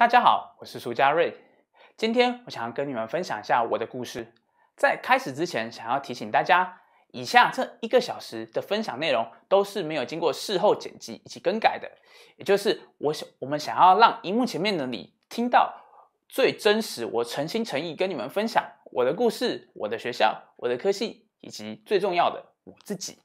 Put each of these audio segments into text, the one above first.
大家好，我是苏家瑞。今天我想要跟你们分享一下我的故事。在开始之前，想要提醒大家，以下这一个小时的分享内容都是没有经过事后剪辑以及更改的。也就是我，想我们想要让荧幕前面的你听到最真实，我诚心诚意跟你们分享我的故事、我的学校、我的科系，以及最重要的我自己。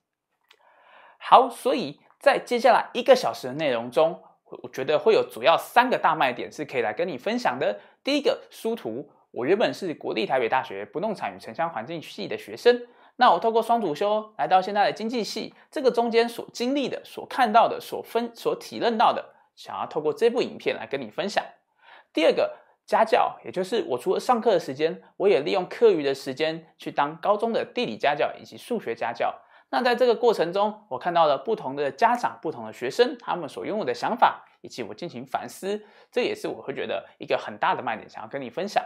好，所以在接下来一个小时的内容中。我觉得会有主要三个大卖点是可以来跟你分享的。第一个，殊途。我原本是国立台北大学不动产与城乡环境系的学生，那我透过双主修来到现在的经济系。这个中间所经历的、所看到的、所分、所体认到的，想要透过这部影片来跟你分享。第二个，家教，也就是我除了上课的时间，我也利用课余的时间去当高中的地理家教以及数学家教。那在这个过程中，我看到了不同的家长、不同的学生，他们所拥有的想法，以及我进行反思，这也是我会觉得一个很大的卖点，想要跟你分享。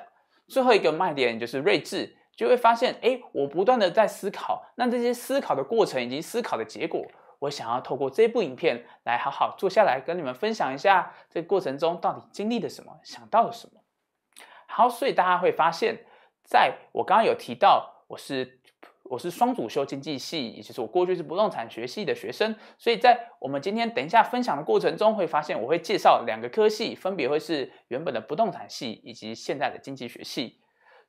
最后一个卖点就是睿智，就会发现，哎，我不断的在思考，那这些思考的过程以及思考的结果，我想要透过这部影片来好好坐下来跟你们分享一下，这个过程中到底经历了什么，想到了什么。好，所以大家会发现，在我刚刚有提到，我是。我是双主修经济系，也就是我过去是不动产学系的学生，所以在我们今天等一下分享的过程中，会发现我会介绍两个科系，分别会是原本的不动产系以及现在的经济学系。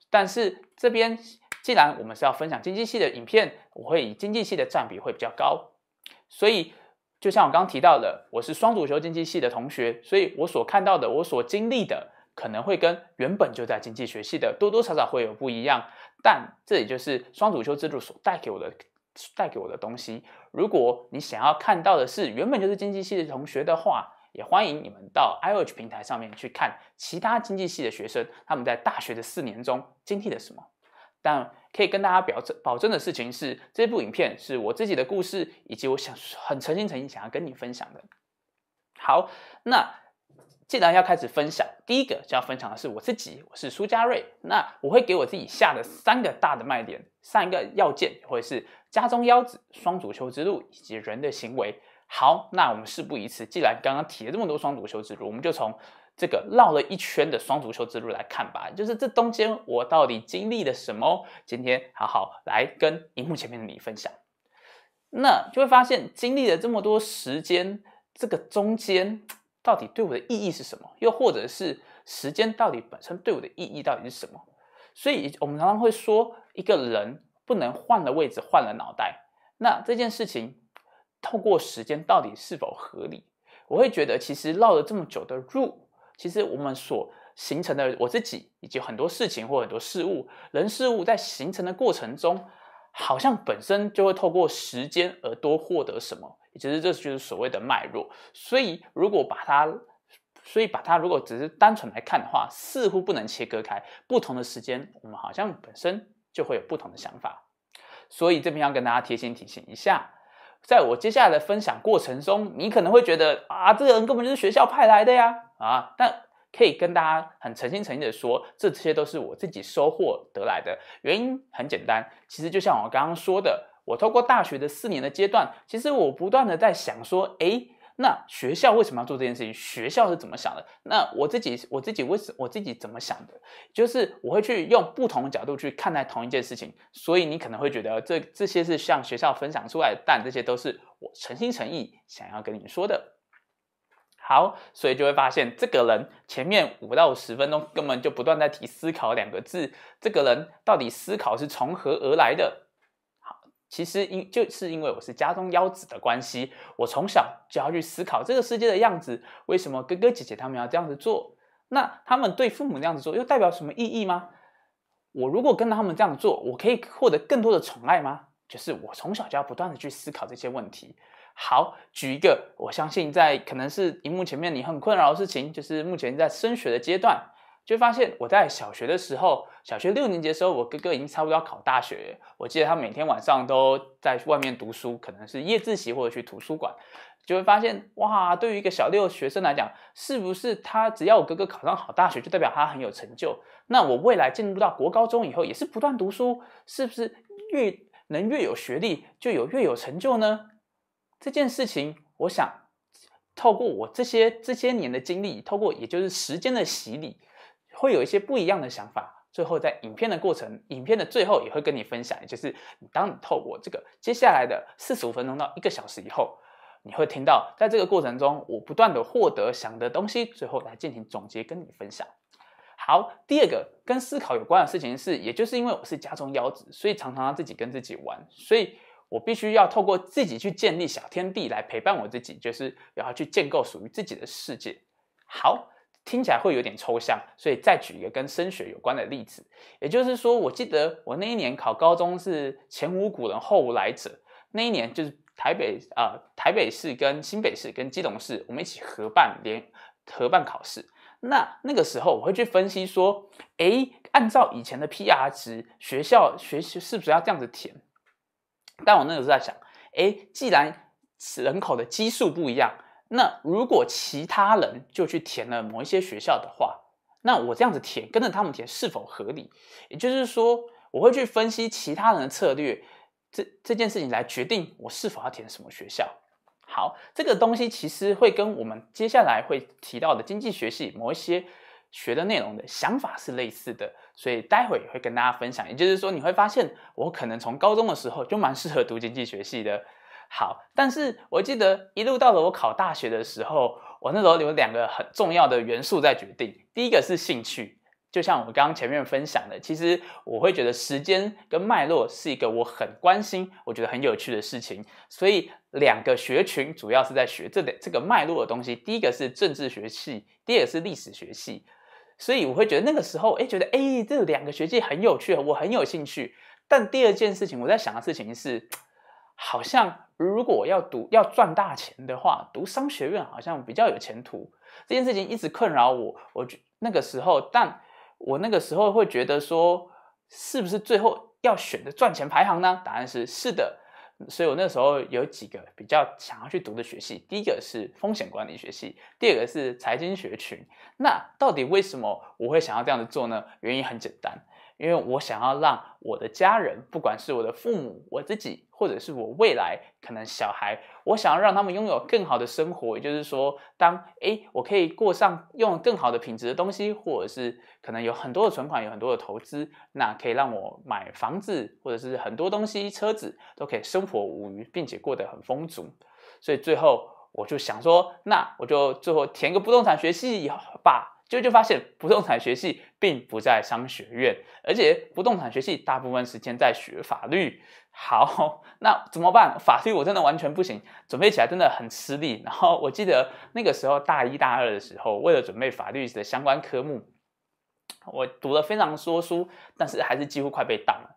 但是这边既然我们是要分享经济系的影片，我会以经济系的占比会比较高。所以就像我刚刚提到的，我是双主修经济系的同学，所以我所看到的，我所经历的。可能会跟原本就在经济学系的多多少少会有不一样，但这也就是双主修制度所带给我的，带给我的东西。如果你想要看到的是原本就是经济系的同学的话，也欢迎你们到 iwatch 平台上面去看其他经济系的学生他们在大学的四年中经历了什么。但可以跟大家表保证的事情是，这部影片是我自己的故事，以及我想很诚心诚意想要跟你分享的。好，那。既然要开始分享，第一个就要分享的是我自己，我是苏家瑞。那我会给我自己下的三个大的卖点，三个要件，会是家中腰子、双足球之路以及人的行为。好，那我们事不宜迟，既然刚刚提了这么多双足球之路，我们就从这个绕了一圈的双足球之路来看吧。就是这中间我到底经历了什么？今天好好来跟荧幕前面的你分享。那就会发现，经历了这么多时间，这个中间。到底对我的意义是什么？又或者是时间到底本身对我的意义到底是什么？所以，我们常常会说，一个人不能换了位置换了脑袋。那这件事情，透过时间到底是否合理？我会觉得，其实绕了这么久的路，其实我们所形成的我自己，以及很多事情或很多事物，人事物在形成的过程中。好像本身就会透过时间而多获得什么，其实这就是所谓的脉络。所以如果把它，所以把它如果只是单纯来看的话，似乎不能切割开不同的时间。我们好像本身就会有不同的想法。所以这边要跟大家提醒提醒一下，在我接下来的分享过程中，你可能会觉得啊，这个人根本就是学校派来的呀，啊，但。可以跟大家很诚心诚意的说，这些都是我自己收获得来的。原因很简单，其实就像我刚刚说的，我透过大学的四年的阶段，其实我不断的在想说，哎，那学校为什么要做这件事情？学校是怎么想的？那我自己，我自己为什，我自己怎么想的？就是我会去用不同的角度去看待同一件事情。所以你可能会觉得这这些是向学校分享出来，但这些都是我诚心诚意想要跟你们说的。好，所以就会发现，这个人前面五到十分钟根本就不断在提“思考”两个字。这个人到底思考是从何而来的？好，其实因就是因为我是家中幺子的关系，我从小就要去思考这个世界的样子。为什么哥哥姐姐他们要这样子做？那他们对父母那样子做又代表什么意义吗？我如果跟他们这样做，我可以获得更多的宠爱吗？就是我从小就要不断的去思考这些问题。好，举一个，我相信在可能是荧幕前面你很困扰的事情，就是目前在升学的阶段，就发现我在小学的时候，小学六年级的时候，我哥哥已经差不多要考大学。我记得他每天晚上都在外面读书，可能是夜自习或者去图书馆，就会发现哇，对于一个小六学生来讲，是不是他只要我哥哥考上好大学，就代表他很有成就？那我未来进入到国高中以后，也是不断读书，是不是越能越有学历，就有越有成就呢？这件事情，我想透过我这些这些年的经历，透过也就是时间的洗礼，会有一些不一样的想法。最后在影片的过程，影片的最后也会跟你分享，也就是当你透过这个接下来的四十五分钟到一个小时以后，你会听到在这个过程中我不断的获得想的东西，最后来进行总结跟你分享。好，第二个跟思考有关的事情是，也就是因为我是家中幺子，所以常常要自己跟自己玩，所以。我必须要透过自己去建立小天地来陪伴我自己，就是然后去建构属于自己的世界。好，听起来会有点抽象，所以再举一个跟升学有关的例子。也就是说，我记得我那一年考高中是前无古人后无来者。那一年就是台北啊，台北市跟新北市跟基隆市我们一起合办联合办考试。那那个时候我会去分析说，哎，按照以前的 PR 值，学校学习是不是要这样子填？但我那时候在想，哎，既然人口的基数不一样，那如果其他人就去填了某一些学校的话，那我这样子填，跟着他们填是否合理？也就是说，我会去分析其他人的策略，这这件事情来决定我是否要填什么学校。好，这个东西其实会跟我们接下来会提到的经济学系某一些。学的内容的想法是类似的，所以待会会跟大家分享。也就是说，你会发现我可能从高中的时候就蛮适合读经济学系的。好，但是我记得一路到了我考大学的时候，我那时候有两个很重要的元素在决定。第一个是兴趣，就像我刚刚前面分享的，其实我会觉得时间跟脉络是一个我很关心、我觉得很有趣的事情。所以两个学群主要是在学这这个脉络的东西。第一个是政治学系，第二个是历史学系。所以我会觉得那个时候，哎，觉得哎，这两个学季很有趣，我很有兴趣。但第二件事情，我在想的事情是，好像如果我要读要赚大钱的话，读商学院好像比较有前途。这件事情一直困扰我。我觉那个时候，但我那个时候会觉得说，是不是最后要选的赚钱排行呢？答案是是的。所以我那时候有几个比较想要去读的学系，第一个是风险管理学系，第二个是财经学群。那到底为什么我会想要这样子做呢？原因很简单，因为我想要让我的家人，不管是我的父母、我自己，或者是我未来可能小孩。我想要让他们拥有更好的生活，也就是说，当诶我可以过上用更好的品质的东西，或者是可能有很多的存款，有很多的投资，那可以让我买房子，或者是很多东西，车子都可以生活无余，并且过得很丰足。所以最后我就想说，那我就最后填个不动产学系吧。就就发现不动产学系并不在商学院，而且不动产学系大部分时间在学法律。好，那怎么办？法律我真的完全不行，准备起来真的很吃力。然后我记得那个时候大一大二的时候，为了准备法律的相关科目，我读了非常多书，但是还是几乎快被挡了。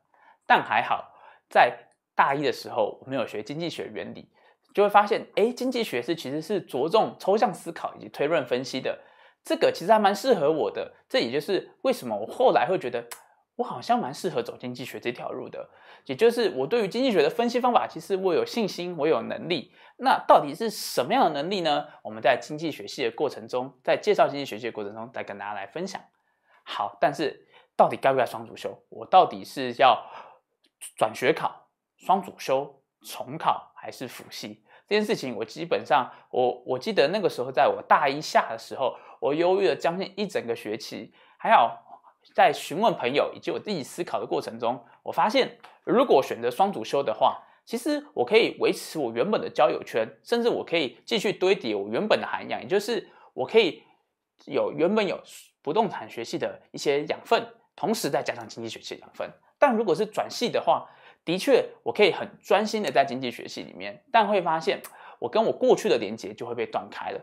但还好，在大一的时候我没有学经济学原理，就会发现，哎，经济学是其实是着重抽象思考以及推论分析的。这个其实还蛮适合我的，这也就是为什么我后来会觉得我好像蛮适合走经济学这条路的。也就是我对于经济学的分析方法，其实我有信心，我有能力。那到底是什么样的能力呢？我们在经济学系的过程中，在介绍经济学系的过程中，再跟大家来分享。好，但是到底该不该双主修？我到底是要转学考、双主修、重考还是辅系？这件事情，我基本上，我我记得那个时候，在我大一下的时候，我犹豫了将近一整个学期。还好，在询问朋友以及我自己思考的过程中，我发现，如果选择双主修的话，其实我可以维持我原本的交友圈，甚至我可以继续堆叠我原本的涵养，也就是我可以有原本有不动产学系的一些养分，同时再加上经济学系养分。但如果是转系的话，的确，我可以很专心的在经济学系里面，但会发现我跟我过去的连接就会被断开了。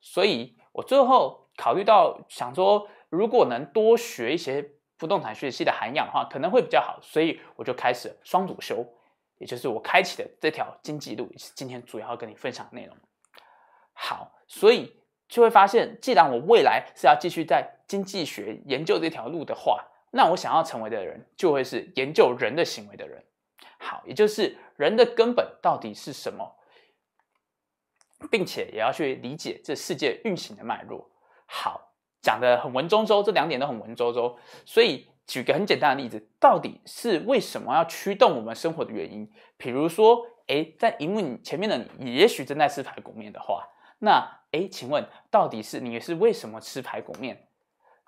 所以，我最后考虑到想说，如果能多学一些不动产学系的涵养的话，可能会比较好。所以，我就开始双主修，也就是我开启的这条经济路，也是今天主要要跟你分享内容。好，所以就会发现，既然我未来是要继续在经济学研究这条路的话，那我想要成为的人，就会是研究人的行为的人。好，也就是人的根本到底是什么，并且也要去理解这世界运行的脉络。好，讲的很文绉绉，这两点都很文绉绉。所以举个很简单的例子，到底是为什么要驱动我们生活的原因？比如说，诶，在荧幕你前面的你，也许正在吃排骨面的话，那诶，请问到底是你是为什么吃排骨面？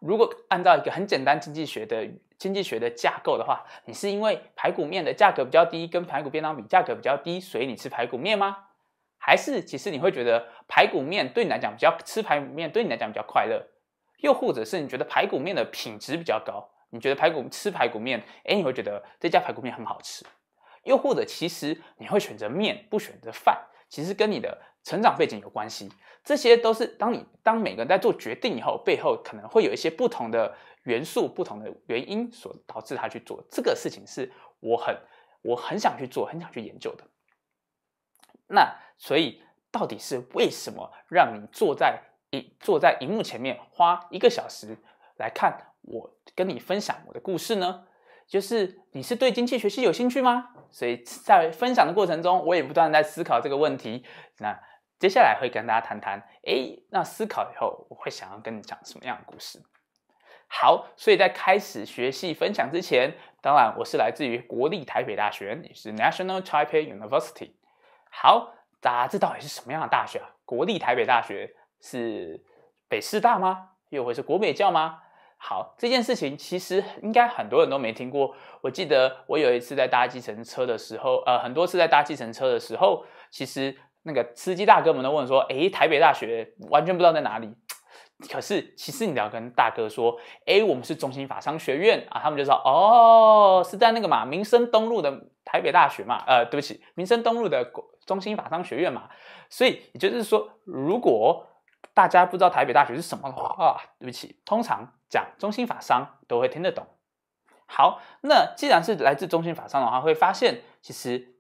如果按照一个很简单经济学的。经济学的架构的话，你是因为排骨面的价格比较低，跟排骨便当比价格比较低，所以你吃排骨面吗？还是其实你会觉得排骨面对你来讲比较吃排骨面对你来讲比较快乐？又或者是你觉得排骨面的品质比较高？你觉得排骨吃排骨面，哎，你会觉得这家排骨面很好吃？又或者其实你会选择面不选择饭？其实跟你的成长背景有关系。这些都是当你当每个人在做决定以后，背后可能会有一些不同的。元素不同的原因所导致，他去做这个事情是我很我很想去做，很想去研究的。那所以到底是为什么让你坐在一坐在荧幕前面花一个小时来看我跟你分享我的故事呢？就是你是对经济学系有兴趣吗？所以在分享的过程中，我也不断在思考这个问题。那接下来会跟大家谈谈，诶，那思考以后我会想要跟你讲什么样的故事？好，所以在开始学习分享之前，当然我是来自于国立台北大学，也是 National Taipei University。好，家知到底是什么样的大学啊？国立台北大学是北师大吗？又或是国美教吗？好，这件事情其实应该很多人都没听过。我记得我有一次在搭计程车的时候，呃，很多次在搭计程车的时候，其实那个司机大哥们都问说，诶，台北大学完全不知道在哪里。可是，其实你要跟大哥说诶，我们是中心法商学院啊，他们就说，哦，是在那个嘛，民生东路的台北大学嘛，呃，对不起，民生东路的中心法商学院嘛。所以也就是说，如果大家不知道台北大学是什么的话，对不起，通常讲中心法商都会听得懂。好，那既然是来自中心法商的话，会发现其实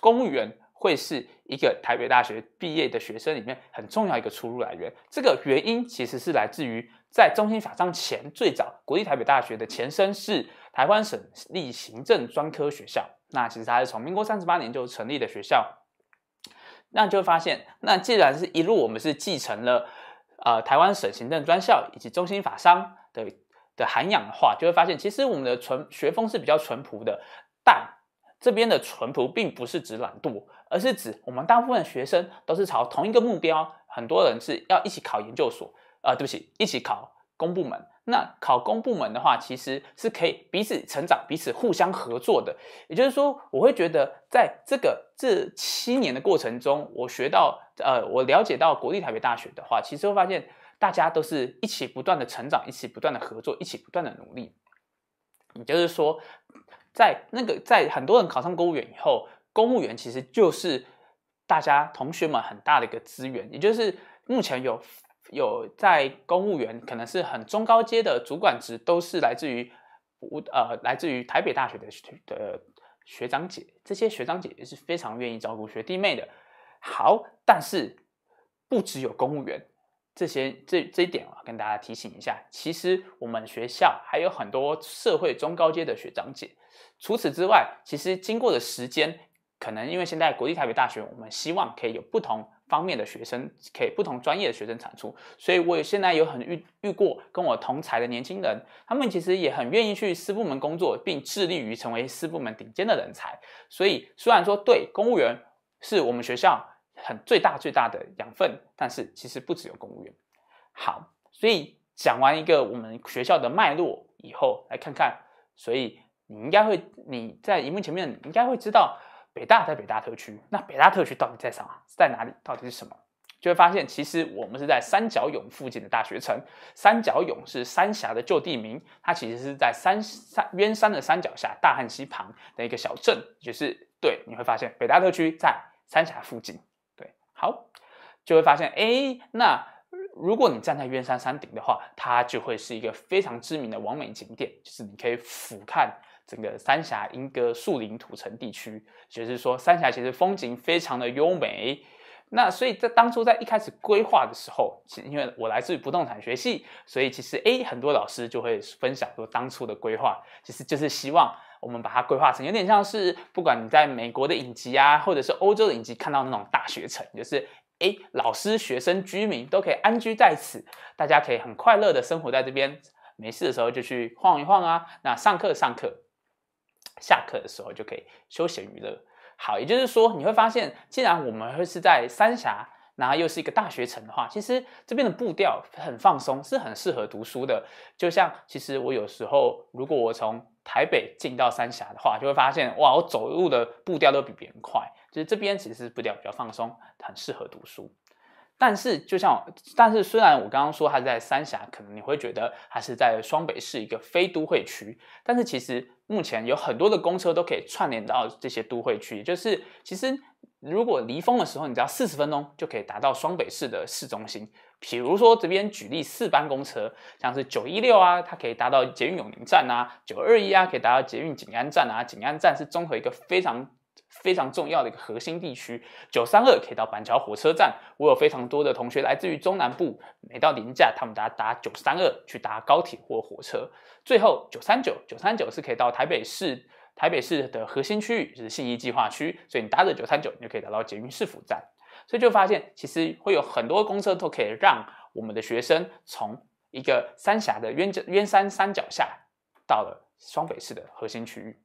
公务员。会是一个台北大学毕业的学生里面很重要一个出入来源。这个原因其实是来自于在中心法商前最早国立台北大学的前身是台湾省立行政专科学校，那其实它是从民国三十八年就成立的学校。那就会发现，那既然是一路我们是继承了呃台湾省行政专校以及中心法商的的涵养的话，就会发现其实我们的纯学风是比较淳朴的，但这边的淳朴并不是指懒惰。而是指我们大部分学生都是朝同一个目标，很多人是要一起考研究所啊，对不起，一起考公部门。那考公部门的话，其实是可以彼此成长、彼此互相合作的。也就是说，我会觉得，在这个这七年的过程中，我学到呃，我了解到国立台北大学的话，其实会发现大家都是一起不断的成长、一起不断的合作、一起不断的努力。也就是说，在那个在很多人考上公务员以后。公务员其实就是大家同学们很大的一个资源，也就是目前有有在公务员可能是很中高阶的主管职，都是来自于呃来自于台北大学的的学长姐，这些学长姐也是非常愿意照顾学弟妹的。好，但是不只有公务员这些这这一点啊，跟大家提醒一下，其实我们学校还有很多社会中高阶的学长姐。除此之外，其实经过的时间。可能因为现在国立台北大学，我们希望可以有不同方面的学生，可以不同专业的学生产出，所以我现在有很遇遇过跟我同才的年轻人，他们其实也很愿意去私部门工作，并致力于成为私部门顶尖的人才。所以虽然说对公务员是我们学校很最大最大的养分，但是其实不只有公务员。好，所以讲完一个我们学校的脉络以后，来看看，所以你应该会你在荧幕前面应该会知道。北大在北大特区，那北大特区到底在啥？在哪里？到底是什么？就会发现，其实我们是在三角涌附近的大学城。三角涌是三峡的旧地名，它其实是在山山渊山的山脚下，大汉溪旁的一个小镇。就是对，你会发现北大特区在三峡附近。对，好，就会发现，哎，那如果你站在渊山山顶的话，它就会是一个非常知名的完美景点，就是你可以俯瞰。整个三峡莺歌树林土城地区，就是说三峡其实风景非常的优美。那所以在当初在一开始规划的时候，其实因为我来自于不动产学系，所以其实 A 很多老师就会分享说，当初的规划其实就是希望我们把它规划成有点像是，不管你在美国的影集啊，或者是欧洲的影集看到那种大学城，就是诶，老师、学生、居民都可以安居在此，大家可以很快乐的生活在这边，没事的时候就去晃一晃啊，那上课上课。下课的时候就可以休闲娱乐。好，也就是说，你会发现，既然我们会是在三峡，然后又是一个大学城的话，其实这边的步调很放松，是很适合读书的。就像其实我有时候如果我从台北进到三峡的话，就会发现哇，我走路的步调都比别人快。就是这边其实是步调比较放松，很适合读书。但是，就像，但是虽然我刚刚说它在三峡，可能你会觉得它是在双北市一个非都会区，但是其实目前有很多的公车都可以串联到这些都会区。就是其实如果离峰的时候，你只要四十分钟就可以达到双北市的市中心。比如说这边举例四班公车，像是九一六啊，它可以达到捷运永宁站啊；九二一啊，可以达到捷运景安站啊。景安站是综合一个非常。非常重要的一个核心地区，九三二可以到板桥火车站。我有非常多的同学来自于中南部，每到年假，他们都要搭九三二去搭高铁或火车。最后，九三九，九三九是可以到台北市，台北市的核心区域是信义计划区，所以你搭着九三九，你就可以来到捷运市府站。所以就发现，其实会有很多公车都可以让我们的学生从一个三峡的渊脚、渊山山脚下，到了双北市的核心区域。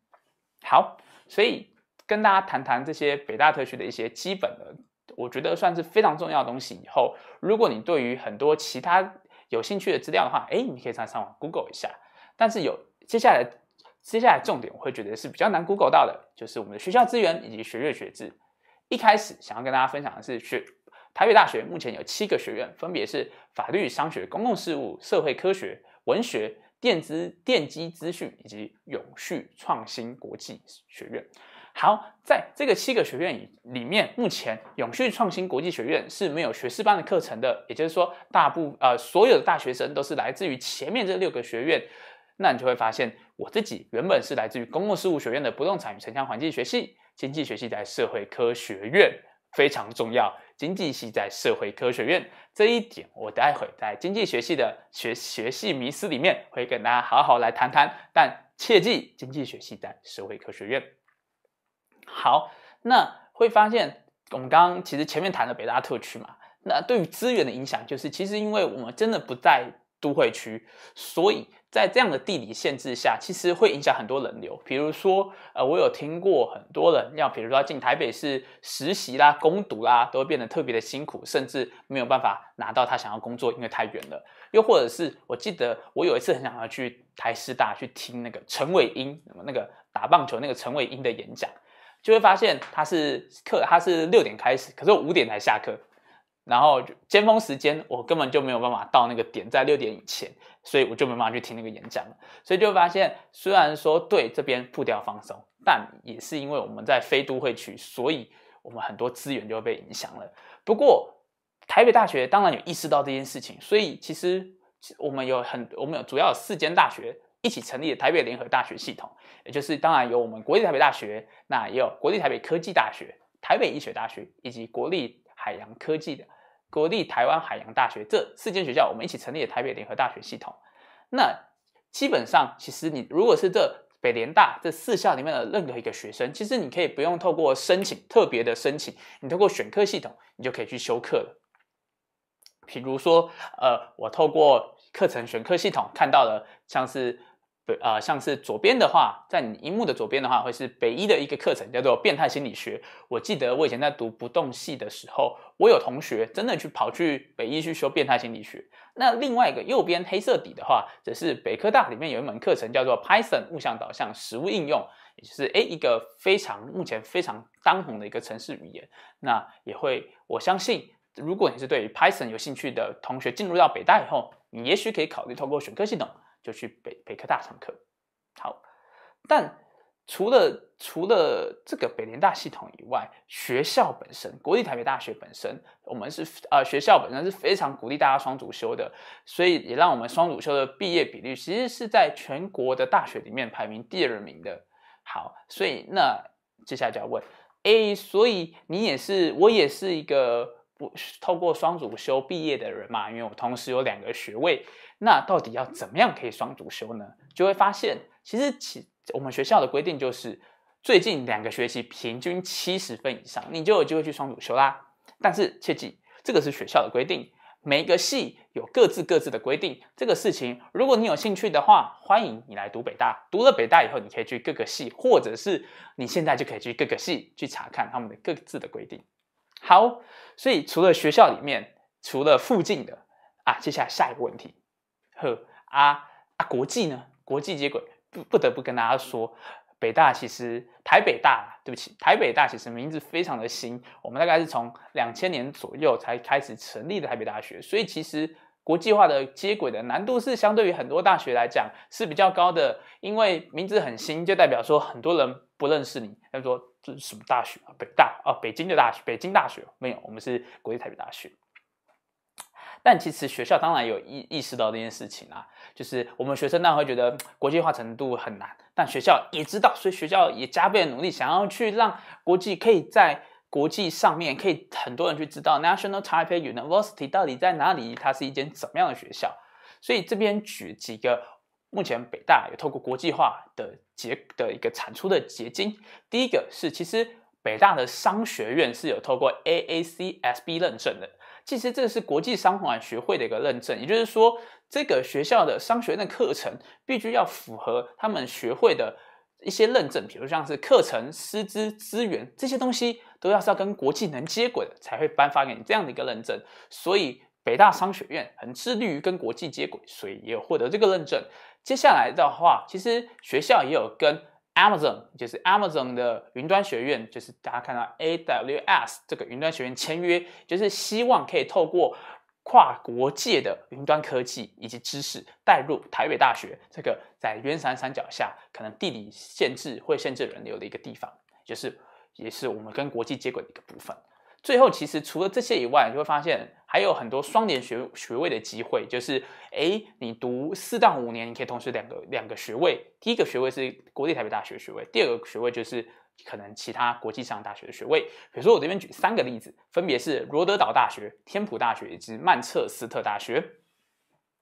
好，所以。跟大家谈谈这些北大特区的一些基本的，我觉得算是非常重要的东西。以后如果你对于很多其他有兴趣的资料的话，哎，你可以上上网 Google 一下。但是有接下来接下来重点，我会觉得是比较难 Google 到的，就是我们的学校资源以及学院学制。一开始想要跟大家分享的是，学台北大学目前有七个学院，分别是法律、商学、公共事务、社会科学、文学、电资、电机资讯以及永续创新国际学院。好，在这个七个学院里面，目前永续创新国际学院是没有学士班的课程的，也就是说，大部呃所有的大学生都是来自于前面这六个学院。那你就会发现，我自己原本是来自于公共事务学院的不动产与城乡环境学系，经济学系在社会科学院非常重要。经济系在社会科学院这一点，我待会在经济学系的学学系迷思里面会跟大家好好来谈谈，但切记经济学系在社会科学院。好，那会发现我们刚刚其实前面谈了北大特区嘛，那对于资源的影响就是，其实因为我们真的不在都会区，所以在这样的地理限制下，其实会影响很多人流。比如说，呃，我有听过很多人要，比如说进台北市实习啦、攻读啦，都会变得特别的辛苦，甚至没有办法拿到他想要工作，因为太远了。又或者是我记得我有一次很想要去台师大去听那个陈伟英，那个打棒球那个陈伟英的演讲。就会发现他是课，他是六点开始，可是我五点才下课，然后尖峰时间我根本就没有办法到那个点，在六点以前，所以我就没办法去听那个演讲了。所以就会发现，虽然说对这边步调放松，但也是因为我们在飞都会区，所以我们很多资源就会被影响了。不过台北大学当然有意识到这件事情，所以其实我们有很我们有主要四间大学。一起成立的台北联合大学系统，也就是当然有我们国立台北大学，那也有国立台北科技大学、台北医学大学以及国立海洋科技的国立台湾海洋大学这四间学校，我们一起成立的台北联合大学系统。那基本上，其实你如果是这北联大这四校里面的任何一个学生，其实你可以不用透过申请特别的申请，你透过选课系统，你就可以去修课了。比如说，呃，我透过课程选课系统看到了像是。啊，像是左边的话，在你荧幕的左边的话，会是北一的一个课程，叫做《变态心理学》。我记得我以前在读不动系的时候，我有同学真的去跑去北一去修变态心理学。那另外一个右边黑色底的话，则是北科大里面有一门课程叫做 Python 物象导向实物应用，也就是诶一个非常目前非常当红的一个城市语言。那也会，我相信，如果你是对于 Python 有兴趣的同学，进入到北大以后，你也许可以考虑透过选课系统。就去北北科大上课，好，但除了除了这个北联大系统以外，学校本身国立台北大学本身，我们是呃学校本身是非常鼓励大家双主修的，所以也让我们双主修的毕业比率其实是在全国的大学里面排名第二名的。好，所以那接下来就要问，哎，所以你也是我也是一个。不透过双主修毕业的人嘛，因为我同时有两个学位，那到底要怎么样可以双主修呢？就会发现，其实其我们学校的规定就是，最近两个学期平均七十分以上，你就有机会去双主修啦。但是切记，这个是学校的规定，每一个系有各自各自的规定。这个事情，如果你有兴趣的话，欢迎你来读北大。读了北大以后，你可以去各个系，或者是你现在就可以去各个系去查看他们的各自的规定。好，所以除了学校里面，除了附近的啊，接下来下一个问题，呵啊啊国际呢？国际接轨不不得不跟大家说，北大其实台北大，对不起，台北大其实名字非常的新，我们大概是从两千年左右才开始成立的台北大学，所以其实。国际化的接轨的难度是相对于很多大学来讲是比较高的，因为名字很新，就代表说很多人不认识你。他说这是什么大学啊？北大啊？北京的大学？北京大学？没有，我们是国际台北大学。但其实学校当然有意意识到这件事情啊，就是我们学生那会觉得国际化程度很难，但学校也知道，所以学校也加倍的努力，想要去让国际可以在。国际上面可以很多人去知道 National Taipei University 到底在哪里，它是一间什么样的学校。所以这边举几个目前北大有透过国际化的结的一个产出的结晶。第一个是，其实北大的商学院是有透过 AACSB 认证的。其实这是国际商管学会的一个认证，也就是说这个学校的商学院的课程必须要符合他们学会的。一些认证，比如像是课程、师资、资源这些东西，都要是要跟国际能接轨的，才会颁发给你这样的一个认证。所以北大商学院很致力于跟国际接轨，所以也有获得这个认证。接下来的话，其实学校也有跟 Amazon，就是 Amazon 的云端学院，就是大家看到 AWS 这个云端学院签约，就是希望可以透过。跨国界的云端科技以及知识带入台北大学，这个在圆山山脚下，可能地理限制会限制人流的一个地方，就是也是我们跟国际接轨的一个部分。最后，其实除了这些以外，你会发现还有很多双年学学位的机会，就是诶，你读四到五年，你可以同时两个两个学位，第一个学位是国立台北大学学位，第二个学位就是。可能其他国际上大学的学位，比如说我这边举三个例子，分别是罗德岛大学、天普大学以及曼彻斯特大学。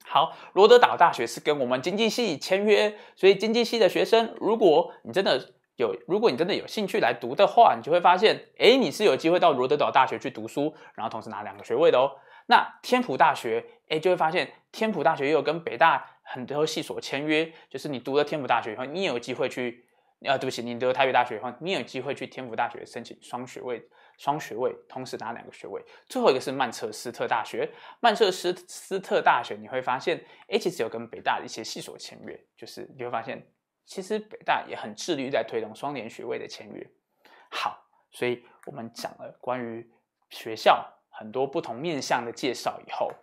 好，罗德岛大学是跟我们经济系签约，所以经济系的学生，如果你真的有，如果你真的有兴趣来读的话，你就会发现，哎，你是有机会到罗德岛大学去读书，然后同时拿两个学位的哦。那天普大学，哎，就会发现天普大学也有跟北大很多系所签约，就是你读了天普大学以后，你也有机会去。啊，对不起，你读台北大学以后，你有机会去天府大学申请双学位，双学位同时拿两个学位。最后一个是曼彻斯特大学，曼彻斯斯特大学你会发现，H 实有跟北大的一些系所签约，就是你会发现，其实北大也很致力在推动双联学位的签约。好，所以我们讲了关于学校很多不同面向的介绍以后。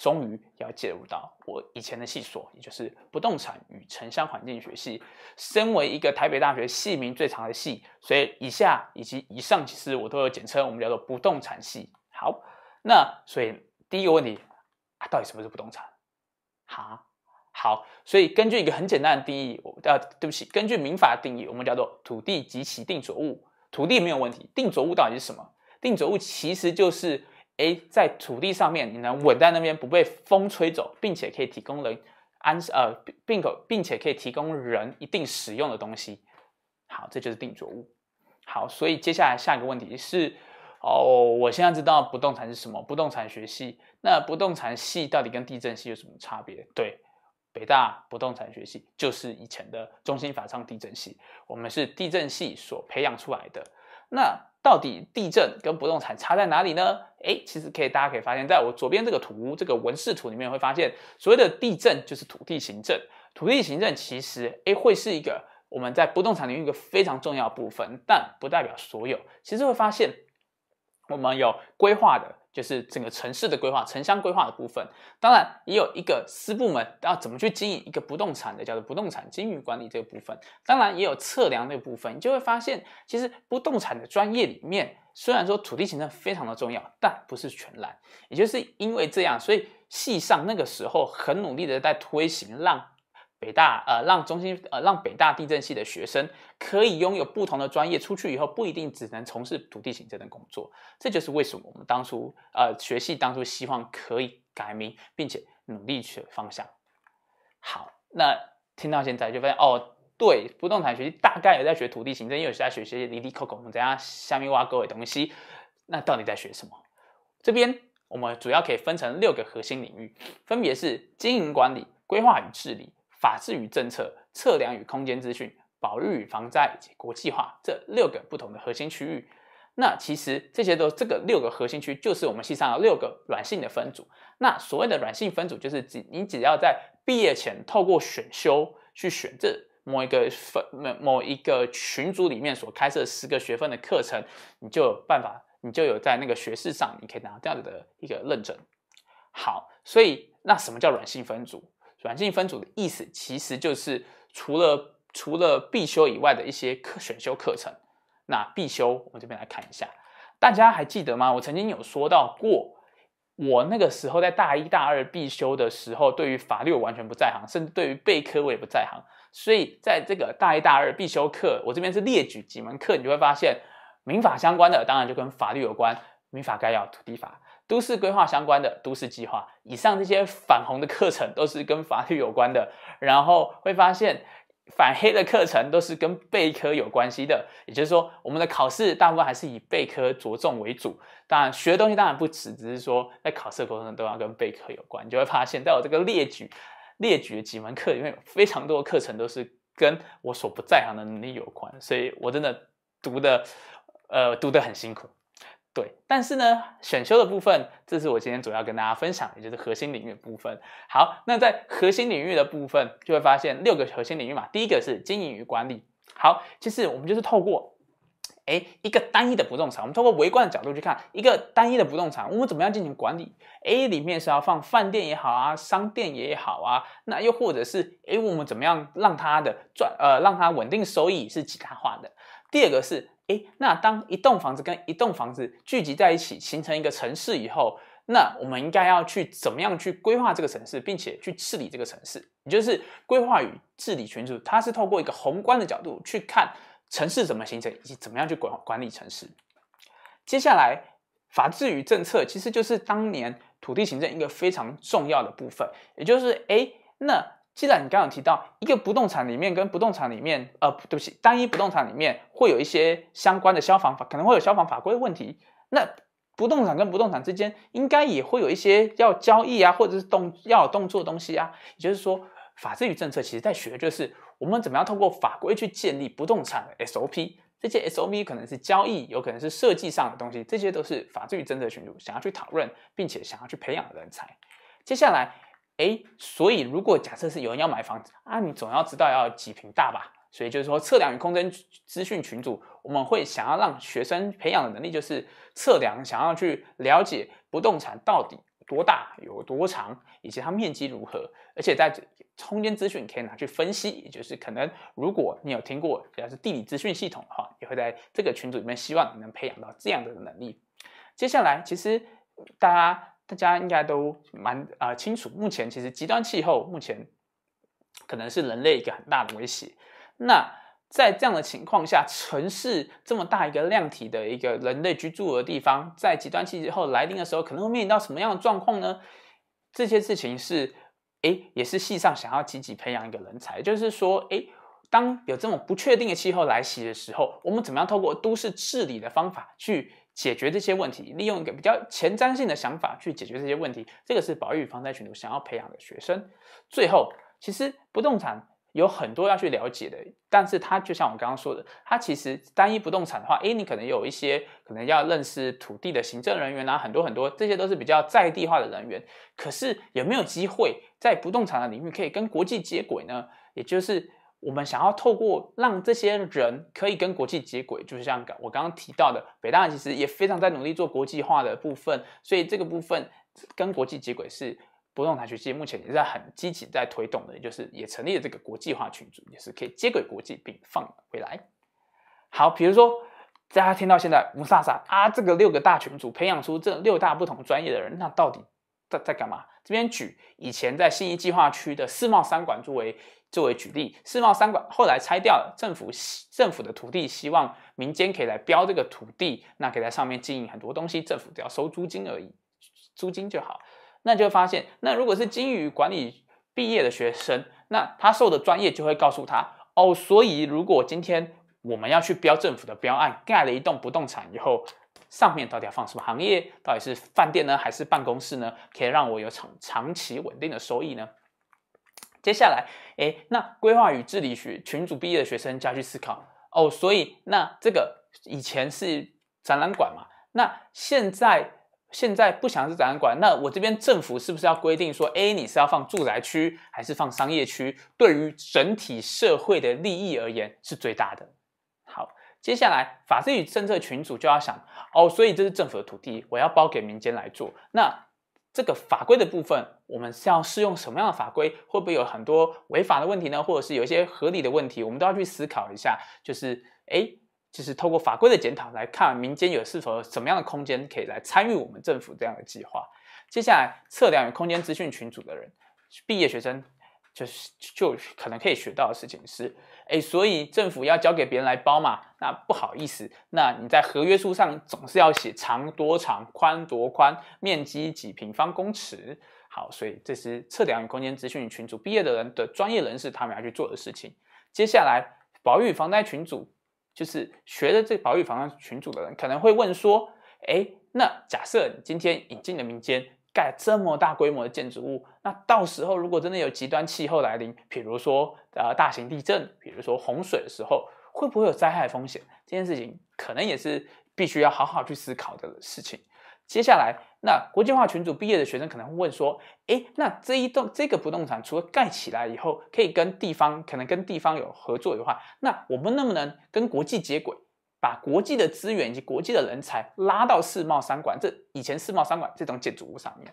终于要介入到我以前的系所，也就是不动产与城乡环境学系。身为一个台北大学系名最长的系，所以以下以及以上，其实我都有简称我们叫做不动产系。好，那所以第一个问题，到底什么是不动产？好，好，所以根据一个很简单的定义，呃，对不起，根据民法的定义，我们叫做土地及其定着物。土地没有问题，定着物到底是什么？定着物其实就是。诶，在土地上面你能稳在那边不被风吹走，并且可以提供人安呃，并可并且可以提供人一定使用的东西。好，这就是定着物。好，所以接下来下一个问题是，哦，我现在知道不动产是什么，不动产学系。那不动产系到底跟地震系有什么差别？对，北大不动产学系就是以前的中心法上地震系，我们是地震系所培养出来的。那。到底地震跟不动产差在哪里呢？哎，其实可以，大家可以发现，在我左边这个图，这个文饰图里面会发现，所谓的地震就是土地行政，土地行政其实哎会是一个我们在不动产领域一个非常重要部分，但不代表所有。其实会发现，我们有规划的。就是整个城市的规划、城乡规划的部分，当然也有一个私部门要怎么去经营一个不动产的，叫做不动产经营管理这个部分，当然也有测量那部分，你就会发现其实不动产的专业里面，虽然说土地行政非常的重要，但不是全然。也就是因为这样，所以系上那个时候很努力的在推行让北大呃，让中心呃，让北大地震系的学生可以拥有不同的专业，出去以后不一定只能从事土地行政的工作。这就是为什么我们当初呃学系当初希望可以改名，并且努力去方向。好，那听到现在就发现哦，对，不动产学习大概有在学土地行政，也有在学一些离地 c o 我们怎样下面挖沟的东西。那到底在学什么？这边我们主要可以分成六个核心领域，分别是经营管理、规划与治理。法治与政策、测量与空间资讯、保育与防灾以及国际化这六个不同的核心区域。那其实这些都这个六个核心区就是我们系上的六个软性的分组。那所谓的软性分组，就是指你只要在毕业前透过选修去选这某一个分某某一个群组里面所开设十个学分的课程，你就有办法，你就有在那个学士上你可以拿到这样子的一个认证。好，所以那什么叫软性分组？软性分组的意思其实就是除了除了必修以外的一些课选修课程。那必修我们这边来看一下，大家还记得吗？我曾经有说到过，我那个时候在大一、大二必修的时候，对于法律我完全不在行，甚至对于备科我也不在行。所以在这个大一、大二必修课，我这边是列举几门课，你就会发现民法相关的，当然就跟法律有关，民法概要、土地法。都市规划相关的都市计划，以上这些反红的课程都是跟法律有关的，然后会发现反黑的课程都是跟备科有关系的，也就是说，我们的考试大部分还是以备科着重为主。当然，学的东西当然不止，只是说在考试过程中都要跟备科有关。你就会发现，在我这个列举列举的几门课里面，有非常多的课程都是跟我所不在行的能力有关，所以我真的读的呃读得很辛苦。对，但是呢，选修的部分，这是我今天主要跟大家分享，也就是核心领域的部分。好，那在核心领域的部分，就会发现六个核心领域嘛。第一个是经营与管理。好，其实我们就是透过，哎，一个单一的不动产，我们透过微观的角度去看一个单一的不动产，我们怎么样进行管理？A 里面是要放饭店也好啊，商店也好啊，那又或者是哎，我们怎么样让它的赚呃，让它稳定收益是其他化的？第二个是，哎，那当一栋房子跟一栋房子聚集在一起，形成一个城市以后，那我们应该要去怎么样去规划这个城市，并且去治理这个城市？也就是规划与治理群组，它是透过一个宏观的角度去看城市怎么形成以及怎么样去管管理城市。接下来，法制与政策其实就是当年土地行政一个非常重要的部分，也就是，哎，那。既然你刚刚提到一个不动产里面跟不动产里面，呃，对不起，单一不动产里面会有一些相关的消防法，可能会有消防法规的问题。那不动产跟不动产之间应该也会有一些要交易啊，或者是动要动作的东西啊。也就是说，法制与政策其实在学，就是我们怎么样透过法规去建立不动产的 SOP，这些 SOP 可能是交易，有可能是设计上的东西，这些都是法制与政策群组想要去讨论，并且想要去培养的人才。接下来。哎，所以如果假设是有人要买房子啊，你总要知道要几平大吧？所以就是说，测量与空间资讯群组，我们会想要让学生培养的能力就是测量，想要去了解不动产到底多大、有多长，以及它面积如何。而且在空间资讯可以拿去分析，也就是可能如果你有听过，主要是地理资讯系统的话，也会在这个群组里面，希望你能培养到这样的能力。接下来其实大家。大家应该都蛮啊清楚，目前其实极端气候目前可能是人类一个很大的威胁。那在这样的情况下，城市这么大一个量体的一个人类居住的地方，在极端气候来临的时候，可能会面临到什么样的状况呢？这些事情是，哎，也是系上想要积极培养一个人才，就是说，哎，当有这种不确定的气候来袭的时候，我们怎么样透过都市治理的方法去？解决这些问题，利用一个比较前瞻性的想法去解决这些问题，这个是保育防灾群组想要培养的学生。最后，其实不动产有很多要去了解的，但是它就像我刚刚说的，它其实单一不动产的话，诶，你可能有一些可能要认识土地的行政人员呐，很多很多，这些都是比较在地化的人员。可是有没有机会在不动产的领域可以跟国际接轨呢？也就是。我们想要透过让这些人可以跟国际接轨，就是像我刚刚提到的，北大其实也非常在努力做国际化的部分，所以这个部分跟国际接轨是不动产学界目前也是在很积极在推动的，就是也成立了这个国际化群组，也是可以接轨国际并放回来。好，比如说大家听到现在吴莎莎啊，这个六个大群组培养出这六大不同专业的人，那到底？在在干嘛？这边举以前在新一计划区的世贸三馆作为作为举例，世贸三馆后来拆掉了，政府政府的土地希望民间可以来标这个土地，那可以在上面经营很多东西，政府只要收租金而已，租金就好。那就发现，那如果是金鱼管理毕业的学生，那他受的专业就会告诉他，哦，所以如果今天我们要去标政府的标案，盖了一栋不动产以后。上面到底要放什么行业？到底是饭店呢，还是办公室呢？可以让我有长长期稳定的收益呢？接下来，诶，那规划与治理学群组毕业的学生要去思考哦。所以，那这个以前是展览馆嘛？那现在现在不想是展览馆，那我这边政府是不是要规定说，诶，你是要放住宅区，还是放商业区？对于整体社会的利益而言，是最大的。接下来，法制与政策群组就要想哦，所以这是政府的土地，我要包给民间来做。那这个法规的部分，我们是要适用什么样的法规？会不会有很多违法的问题呢？或者是有一些合理的问题，我们都要去思考一下。就是，哎，就是透过法规的检讨来看，民间有是否有什么样的空间可以来参与我们政府这样的计划。接下来，测量与空间资讯群组的人，毕业学生。就是就可能可以学到的事情是，哎，所以政府要交给别人来包嘛，那不好意思，那你在合约书上总是要写长多长，宽多宽，面积几平方公尺。好，所以这是测量与空间资讯群组毕业的人的专业人士，他们要去做的事情。接下来，保育防灾群组就是学的这保育防灾群组的人可能会问说，哎，那假设你今天引进了民间。盖这么大规模的建筑物，那到时候如果真的有极端气候来临，比如说呃大型地震，比如说洪水的时候，会不会有灾害风险？这件事情可能也是必须要好好去思考的事情。接下来，那国际化群组毕业的学生可能会问说，诶，那这一栋这个不动产除了盖起来以后可以跟地方可能跟地方有合作的话，那我们能不能跟国际接轨？把国际的资源以及国际的人才拉到世贸三馆，这以前世贸三馆这种建筑物上面，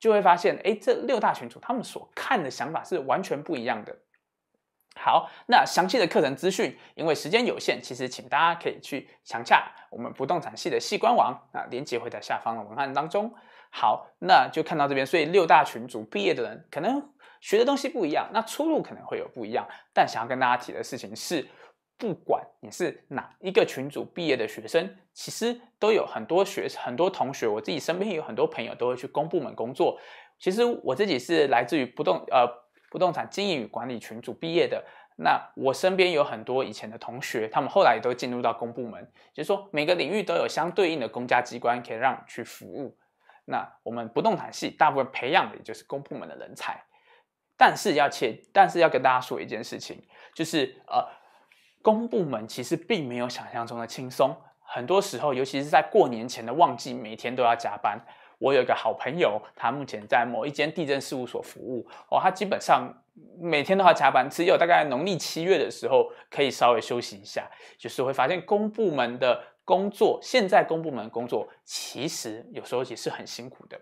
就会发现，哎，这六大群组他们所看的想法是完全不一样的。好，那详细的课程资讯，因为时间有限，其实请大家可以去详洽我们不动产系的系官网啊，链接会在下方的文案当中。好，那就看到这边，所以六大群组毕业的人可能学的东西不一样，那出路可能会有不一样，但想要跟大家提的事情是。不管你是哪一个群组毕业的学生，其实都有很多学很多同学，我自己身边有很多朋友都会去公部门工作。其实我自己是来自于不动呃不动产经营与管理群组毕业的。那我身边有很多以前的同学，他们后来也都进入到公部门。就是说，每个领域都有相对应的公家机关可以让去服务。那我们不动产系大部分培养的也就是公部门的人才。但是要切，但是要跟大家说一件事情，就是呃。公部门其实并没有想象中的轻松，很多时候，尤其是在过年前的旺季，每天都要加班。我有一个好朋友，他目前在某一间地震事务所服务哦，他基本上每天都要加班，只有大概农历七月的时候可以稍微休息一下。就是会发现公部门的工作，现在公部门工作其实有时候也是很辛苦的。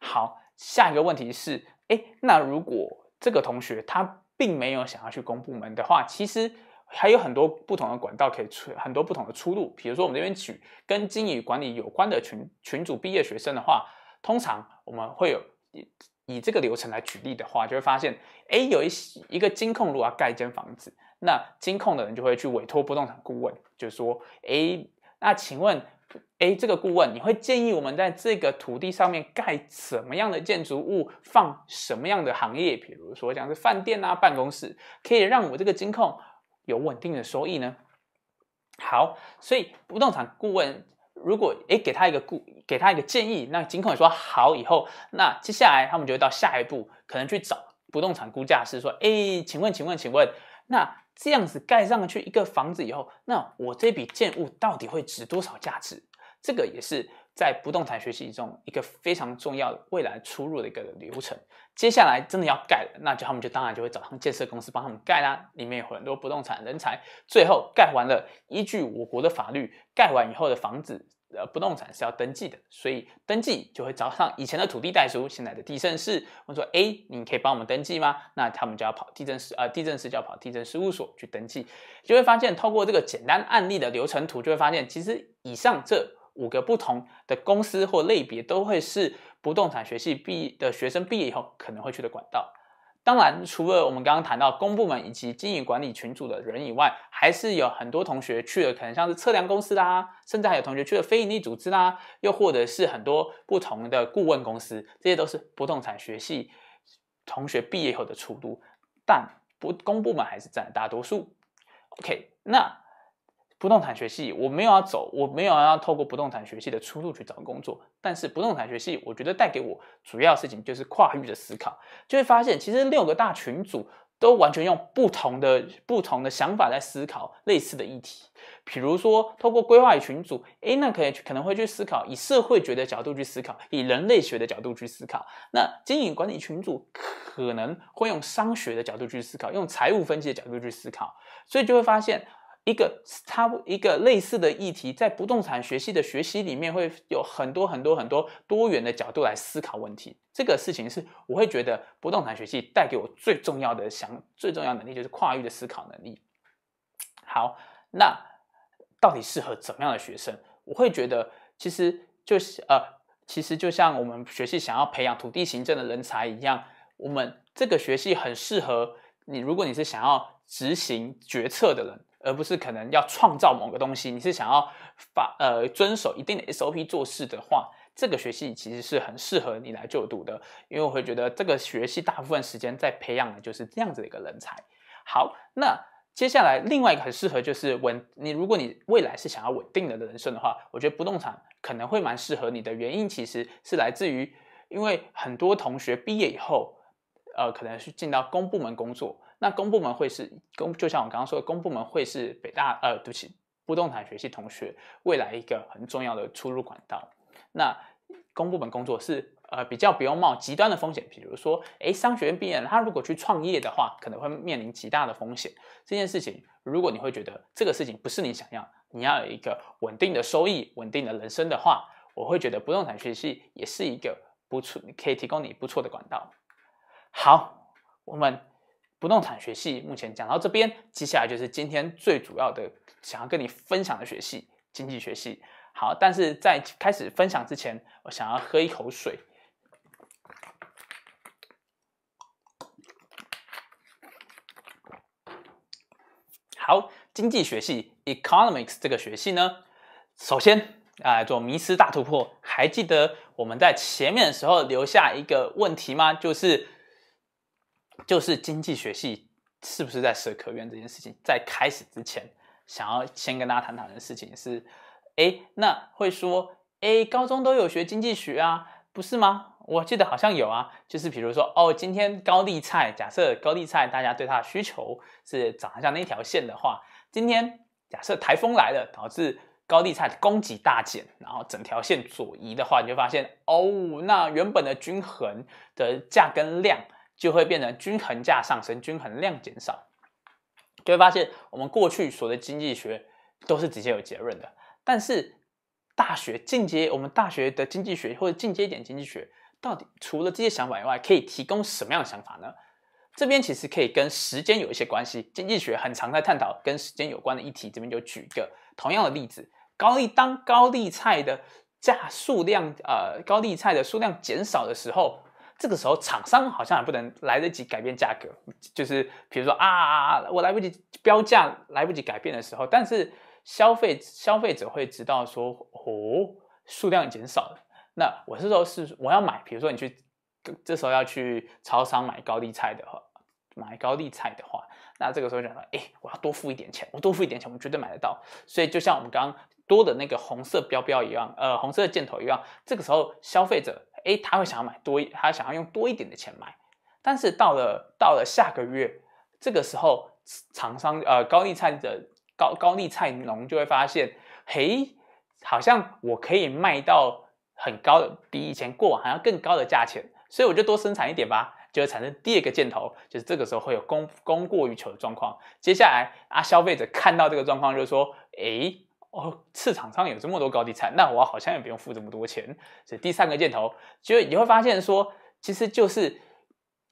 好，下一个问题是，哎，那如果这个同学他并没有想要去公部门的话，其实。还有很多不同的管道可以出很多不同的出路。比如说，我们这边举跟经营管理有关的群群组毕业学生的话，通常我们会有以以这个流程来举例的话，就会发现哎，有一一个金控，如果要盖一间房子？那金控的人就会去委托不动产顾问，就说，哎，那请问，哎，这个顾问，你会建议我们在这个土地上面盖什么样的建筑物，放什么样的行业？比如说，像是饭店啊、办公室，可以让我这个金控。有稳定的收益呢。好，所以不动产顾问如果诶给他一个顾给他一个建议，那借管人说好以后，那接下来他们就会到下一步，可能去找不动产估价师说，诶，请问，请问，请问，那这样子盖上去一个房子以后，那我这笔建物到底会值多少价值？这个也是在不动产学习中一个非常重要的未来出入的一个流程。接下来真的要盖了，那就他们就当然就会找上建设公司帮他们盖啦。里面有很多不动产人才。最后盖完了，依据我国的法律，盖完以后的房子，呃，不动产是要登记的，所以登记就会找上以前的土地代书，现在的地政室。我说，哎，你可以帮我们登记吗？那他们就要跑地震室，呃，地震室就要跑地震事务所去登记。就会发现，透过这个简单案例的流程图，就会发现，其实以上这五个不同的公司或类别，都会是。不动产学系毕的学生毕业以后可能会去的管道，当然除了我们刚刚谈到公部门以及经营管理群组的人以外，还是有很多同学去了可能像是测量公司啦，甚至还有同学去了非营利组织啦，又或者是很多不同的顾问公司，这些都是不动产学系同学毕业后的出路，但不公部门还是占大多数。OK，那。不动产学系，我没有要走，我没有要透过不动产学系的出路去找工作。但是不动产学系，我觉得带给我主要事情就是跨域的思考，就会发现其实六个大群组都完全用不同的不同的想法在思考类似的议题。比如说，透过规划与群组，诶，那可以可能会去思考以社会学的角度去思考，以人类学的角度去思考。那经营管理群组可能会用商学的角度去思考，用财务分析的角度去思考。所以就会发现。一个差不一个类似的议题，在不动产学系的学习里面，会有很多很多很多多元的角度来思考问题。这个事情是我会觉得不动产学系带给我最重要的想最重要能力，就是跨域的思考能力。好，那到底适合怎么样的学生？我会觉得其实就是呃，其实就像我们学系想要培养土地行政的人才一样，我们这个学系很适合你。如果你是想要执行决策的人。而不是可能要创造某个东西，你是想要发呃遵守一定的 SOP 做事的话，这个学系其实是很适合你来就读的，因为我会觉得这个学系大部分时间在培养的就是这样子的一个人才。好，那接下来另外一个很适合就是稳，你如果你未来是想要稳定了的人生的话，我觉得不动产可能会蛮适合你的，原因其实是来自于，因为很多同学毕业以后，呃，可能是进到公部门工作。那公部门会是公，就像我刚刚说，的，公部门会是北大呃，对不起，不动产学系同学未来一个很重要的出入管道。那公部门工作是呃比较不用冒极端的风险，比如说，哎，商学院毕业他如果去创业的话，可能会面临极大的风险。这件事情，如果你会觉得这个事情不是你想要，你要有一个稳定的收益、稳定的人生的话，我会觉得不动产学系也是一个不错，可以提供你不错的管道。好，我们。不动产学系目前讲到这边，接下来就是今天最主要的想要跟你分享的学系——经济学系。好，但是在开始分享之前，我想要喝一口水。好，经济学系 （Economics） 这个学系呢，首先啊做迷思大突破。还记得我们在前面的时候留下一个问题吗？就是。就是经济学系是不是在社科院这件事情，在开始之前，想要先跟大家谈谈的事情是，哎，那会说，哎，高中都有学经济学啊，不是吗？我记得好像有啊，就是比如说，哦，今天高丽菜，假设高丽菜大家对它的需求是长得像那一条线的话，今天假设台风来了，导致高丽菜的供给大减，然后整条线左移的话，你就发现，哦，那原本的均衡的价跟量。就会变成均衡价上升，均衡量减少，就会发现我们过去所的经济学都是直接有结论的。但是大学进阶，我们大学的经济学或者进阶一点经济学，到底除了这些想法以外，可以提供什么样的想法呢？这边其实可以跟时间有一些关系。经济学很常在探讨跟时间有关的议题。这边就举一个同样的例子：高利当高利菜的价数量，呃，高利菜的数量减少的时候。这个时候，厂商好像也不能来得及改变价格，就是比如说啊，我来不及标价，来不及改变的时候。但是消费消费者会知道说，哦，数量减少了。那我这时候是我要买，比如说你去这时候要去超商买高丽菜的话，买高丽菜的话，那这个时候讲说，哎，我要多付一点钱，我多付一点钱，我们绝对买得到。所以就像我们刚刚多的那个红色标标一样，呃，红色箭头一样，这个时候消费者。哎，他会想要买多一，他想要用多一点的钱买，但是到了到了下个月，这个时候厂商呃高利菜的高高利菜农就会发现，嘿，好像我可以卖到很高的，比以前过往还要更高的价钱，所以我就多生产一点吧，就会产生第二个箭头，就是这个时候会有供供过于求的状况。接下来啊，消费者看到这个状况就说，哎。哦，市场上有这么多高地产，那我好像也不用付这么多钱。所以第三个箭头，就你会发现说，其实就是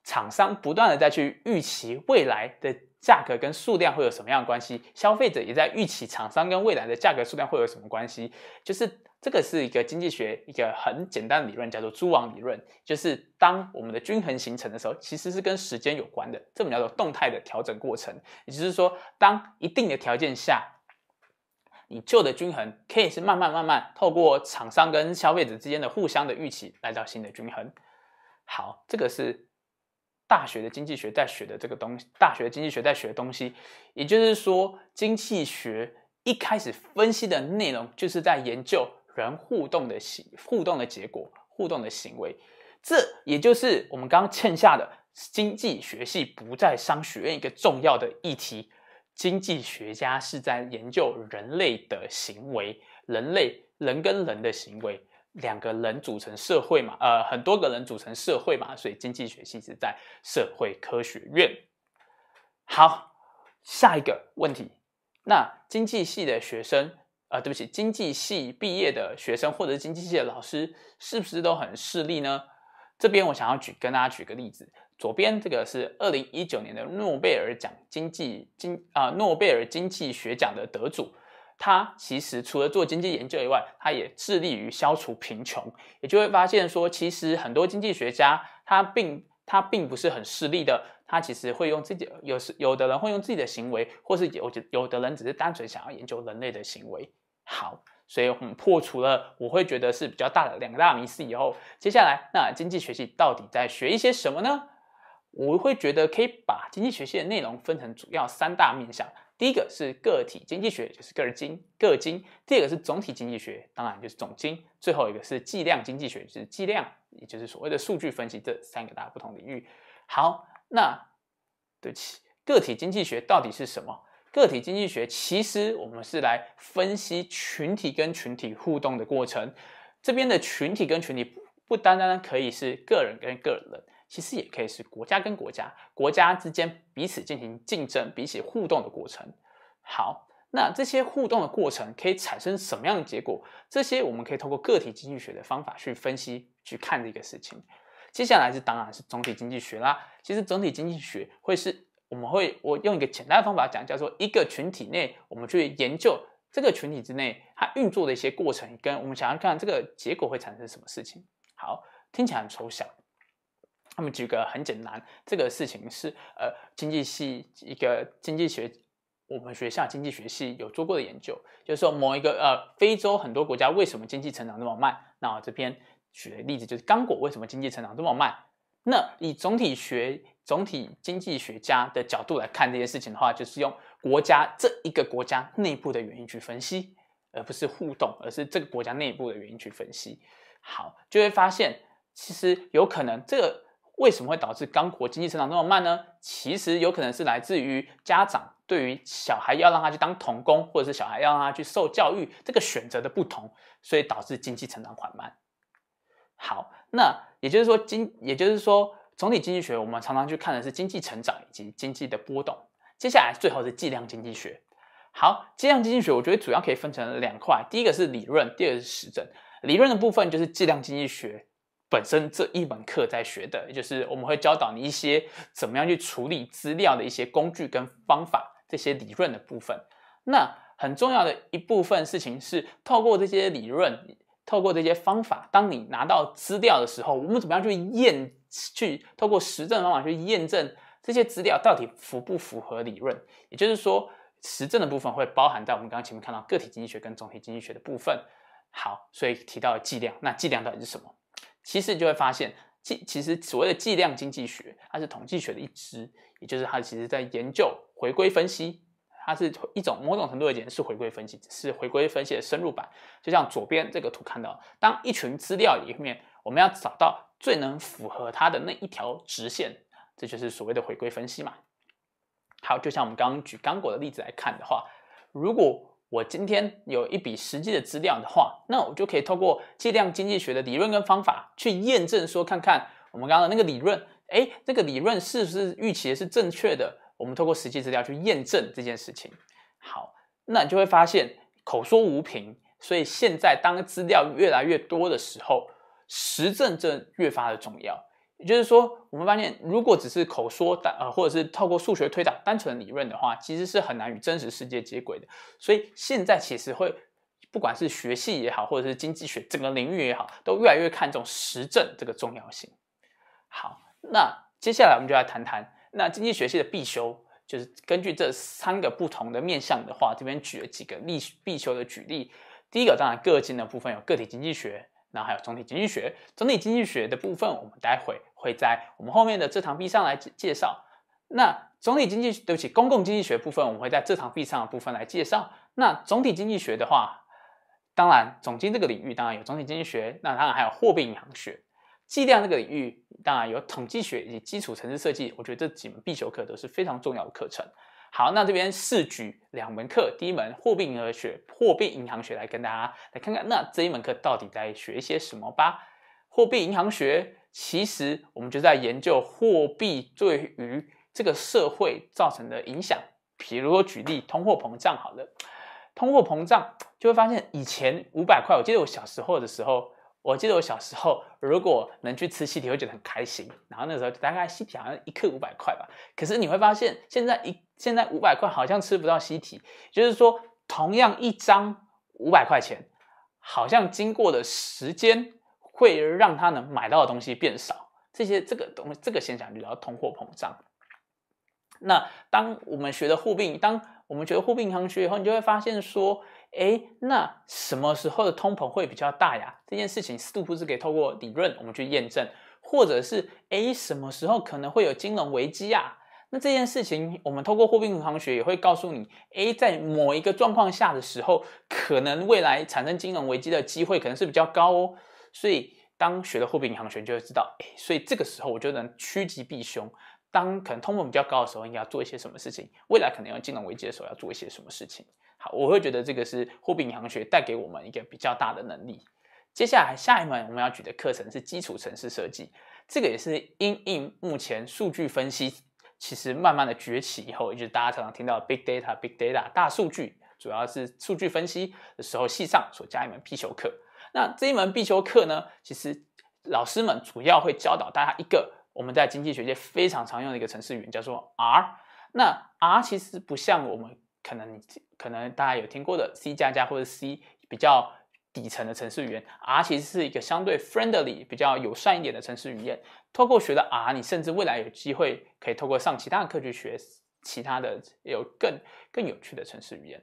厂商不断的在去预期未来的价格跟数量会有什么样的关系，消费者也在预期厂商跟未来的价格数量会有什么关系。就是这个是一个经济学一个很简单的理论，叫做蛛网理论。就是当我们的均衡形成的时候，其实是跟时间有关的，这么叫做动态的调整过程。也就是说，当一定的条件下。你旧的均衡可以是慢慢慢慢透过厂商跟消费者之间的互相的预期来到新的均衡。好，这个是大学的经济学在学的这个东西，大学经济学在学的东西，也就是说，经济学一开始分析的内容就是在研究人互动的行、互动的结果、互动的行为。这也就是我们刚刚欠下的经济学系不在商学院一个重要的议题。经济学家是在研究人类的行为，人类人跟人的行为，两个人组成社会嘛，呃，很多个人组成社会嘛，所以经济学系是在社会科学院。好，下一个问题，那经济系的学生呃，对不起，经济系毕业的学生或者经济系的老师，是不是都很势利呢？这边我想要举跟大家举个例子。左边这个是二零一九年的诺贝尔奖经济经啊诺贝尔经济学奖的得主，他其实除了做经济研究以外，他也致力于消除贫穷。也就会发现说，其实很多经济学家他并他并不是很势利的，他其实会用自己有时有的人会用自己的行为，或是有有的人只是单纯想要研究人类的行为。好，所以我们破除了我会觉得是比较大的两个大迷思以后，接下来那经济学系到底在学一些什么呢？我会觉得可以把经济学系的内容分成主要三大面向，第一个是个体经济学，就是个经个经；第二个是总体经济学，当然就是总经；最后一个是计量经济学，就是计量，也就是所谓的数据分析这三个大不同领域。好，那对不起，个体经济学到底是什么？个体经济学其实我们是来分析群体跟群体互动的过程。这边的群体跟群体不不单单可以是个人跟个人。其实也可以是国家跟国家、国家之间彼此进行竞争、彼此互动的过程。好，那这些互动的过程可以产生什么样的结果？这些我们可以通过个体经济学的方法去分析、去看这个事情。接下来是当然是总体经济学啦。其实总体经济学会是我们会我用一个简单的方法讲，叫做一个群体内我们去研究这个群体之内它运作的一些过程，跟我们想要看这个结果会产生什么事情。好，听起来很抽象。那们举个很简单，这个事情是呃，经济系一个经济学，我们学校经济学系有做过的研究，就是说某一个呃，非洲很多国家为什么经济成长那么慢？那我这边举的例子就是刚果为什么经济成长这么慢？那以总体学、总体经济学家的角度来看这件事情的话，就是用国家这一个国家内部的原因去分析，而不是互动，而是这个国家内部的原因去分析。好，就会发现其实有可能这个。为什么会导致刚果经济成长那么慢呢？其实有可能是来自于家长对于小孩要让他去当童工，或者是小孩要让他去受教育这个选择的不同，所以导致经济成长缓慢。好，那也就是说，经也就是说，总体经济学我们常常去看的是经济成长以及经济的波动。接下来最后是计量经济学。好，计量经济学我觉得主要可以分成两块，第一个是理论，第二个是实证。理论的部分就是计量经济学。本身这一门课在学的，也就是我们会教导你一些怎么样去处理资料的一些工具跟方法，这些理论的部分。那很重要的一部分事情是透过这些理论，透过这些方法，当你拿到资料的时候，我们怎么样去验，去透过实证方法去验证这些资料到底符不符合理论。也就是说，实证的部分会包含在我们刚刚前面看到个体经济学跟总体经济学的部分。好，所以提到计量，那计量到底是什么？其实你就会发现，计其实所谓的计量经济学，它是统计学的一支，也就是它其实在研究回归分析，它是一种某种程度的解是回归分析，是回归分析的深入版。就像左边这个图看到，当一群资料里面，我们要找到最能符合它的那一条直线，这就是所谓的回归分析嘛。好，就像我们刚刚举刚果的例子来看的话，如果我今天有一笔实际的资料的话，那我就可以透过计量经济学的理论跟方法去验证，说看看我们刚刚那个理论，哎，这个理论是不是预期的是正确的？我们透过实际资料去验证这件事情。好，那你就会发现口说无凭，所以现在当资料越来越多的时候，实证正越发的重要。也就是说，我们发现，如果只是口说单，呃，或者是透过数学推导单纯理论的话，其实是很难与真实世界接轨的。所以现在其实会，不管是学系也好，或者是经济学整个领域也好，都越来越看重实证这个重要性。好，那接下来我们就来谈谈那经济学系的必修，就是根据这三个不同的面向的话，这边举了几个例必修的举例。第一个当然，个经的部分有个体经济学。那还有总体经济学，总体经济学的部分，我们待会会在我们后面的这堂 B 上来介绍。那总体经济，对不起，公共经济学部分，我们会在这堂 B 上的部分来介绍。那总体经济学的话，当然，总经这个领域当然有总体经济学，那当然还有货币银行学。计量这个领域当然有统计学以及基础城市设计。我觉得这几门必修课都是非常重要的课程。好，那这边试举两门课，第一门货币银行学，货币银行学来跟大家来看看，那这一门课到底在学些什么吧。货币银行学，其实我们就在研究货币对于这个社会造成的影响。譬如说举例，通货膨胀好了，通货膨胀就会发现，以前五百块，我记得我小时候的时候。我记得我小时候，如果能去吃西提，会觉得很开心。然后那时候，大概西提好像一克五百块吧。可是你会发现，现在一现在五百块好像吃不到西提，就是说，同样一张五百块钱，好像经过的时间会让他能买到的东西变少。这些这个东这个现象，就叫通货膨胀。那当我们学的货币，当我们学的货币行学以后，你就会发现说。哎，那什么时候的通膨会比较大呀？这件事情是不是可以透过理论我们去验证？或者是哎，什么时候可能会有金融危机啊？那这件事情我们透过货币银行学也会告诉你，哎，在某一个状况下的时候，可能未来产生金融危机的机会可能是比较高哦。所以，当学了货币银行学，就会知道，哎，所以这个时候我就能趋吉避凶。当可能通膨比较高的时候，应该要做一些什么事情？未来可能有金融危机的时候，要做一些什么事情？好，我会觉得这个是货币银行学带给我们一个比较大的能力。接下来下一门我们要举的课程是基础城市设计，这个也是因应目前数据分析其实慢慢的崛起以后，就是大家常常听到 big data big data 大数据，主要是数据分析的时候系上所加一门必修课。那这一门必修课呢，其实老师们主要会教导大家一个。我们在经济学界非常常用的一个程式语言叫做 R，那 R 其实不像我们可能可能大家有听过的 C 加加或者 C 比较底层的程式语言，R 其实是一个相对 friendly 比较友善一点的程式语言。透过学的 R，你甚至未来有机会可以透过上其他的课去学其他的有更更有趣的程式语言。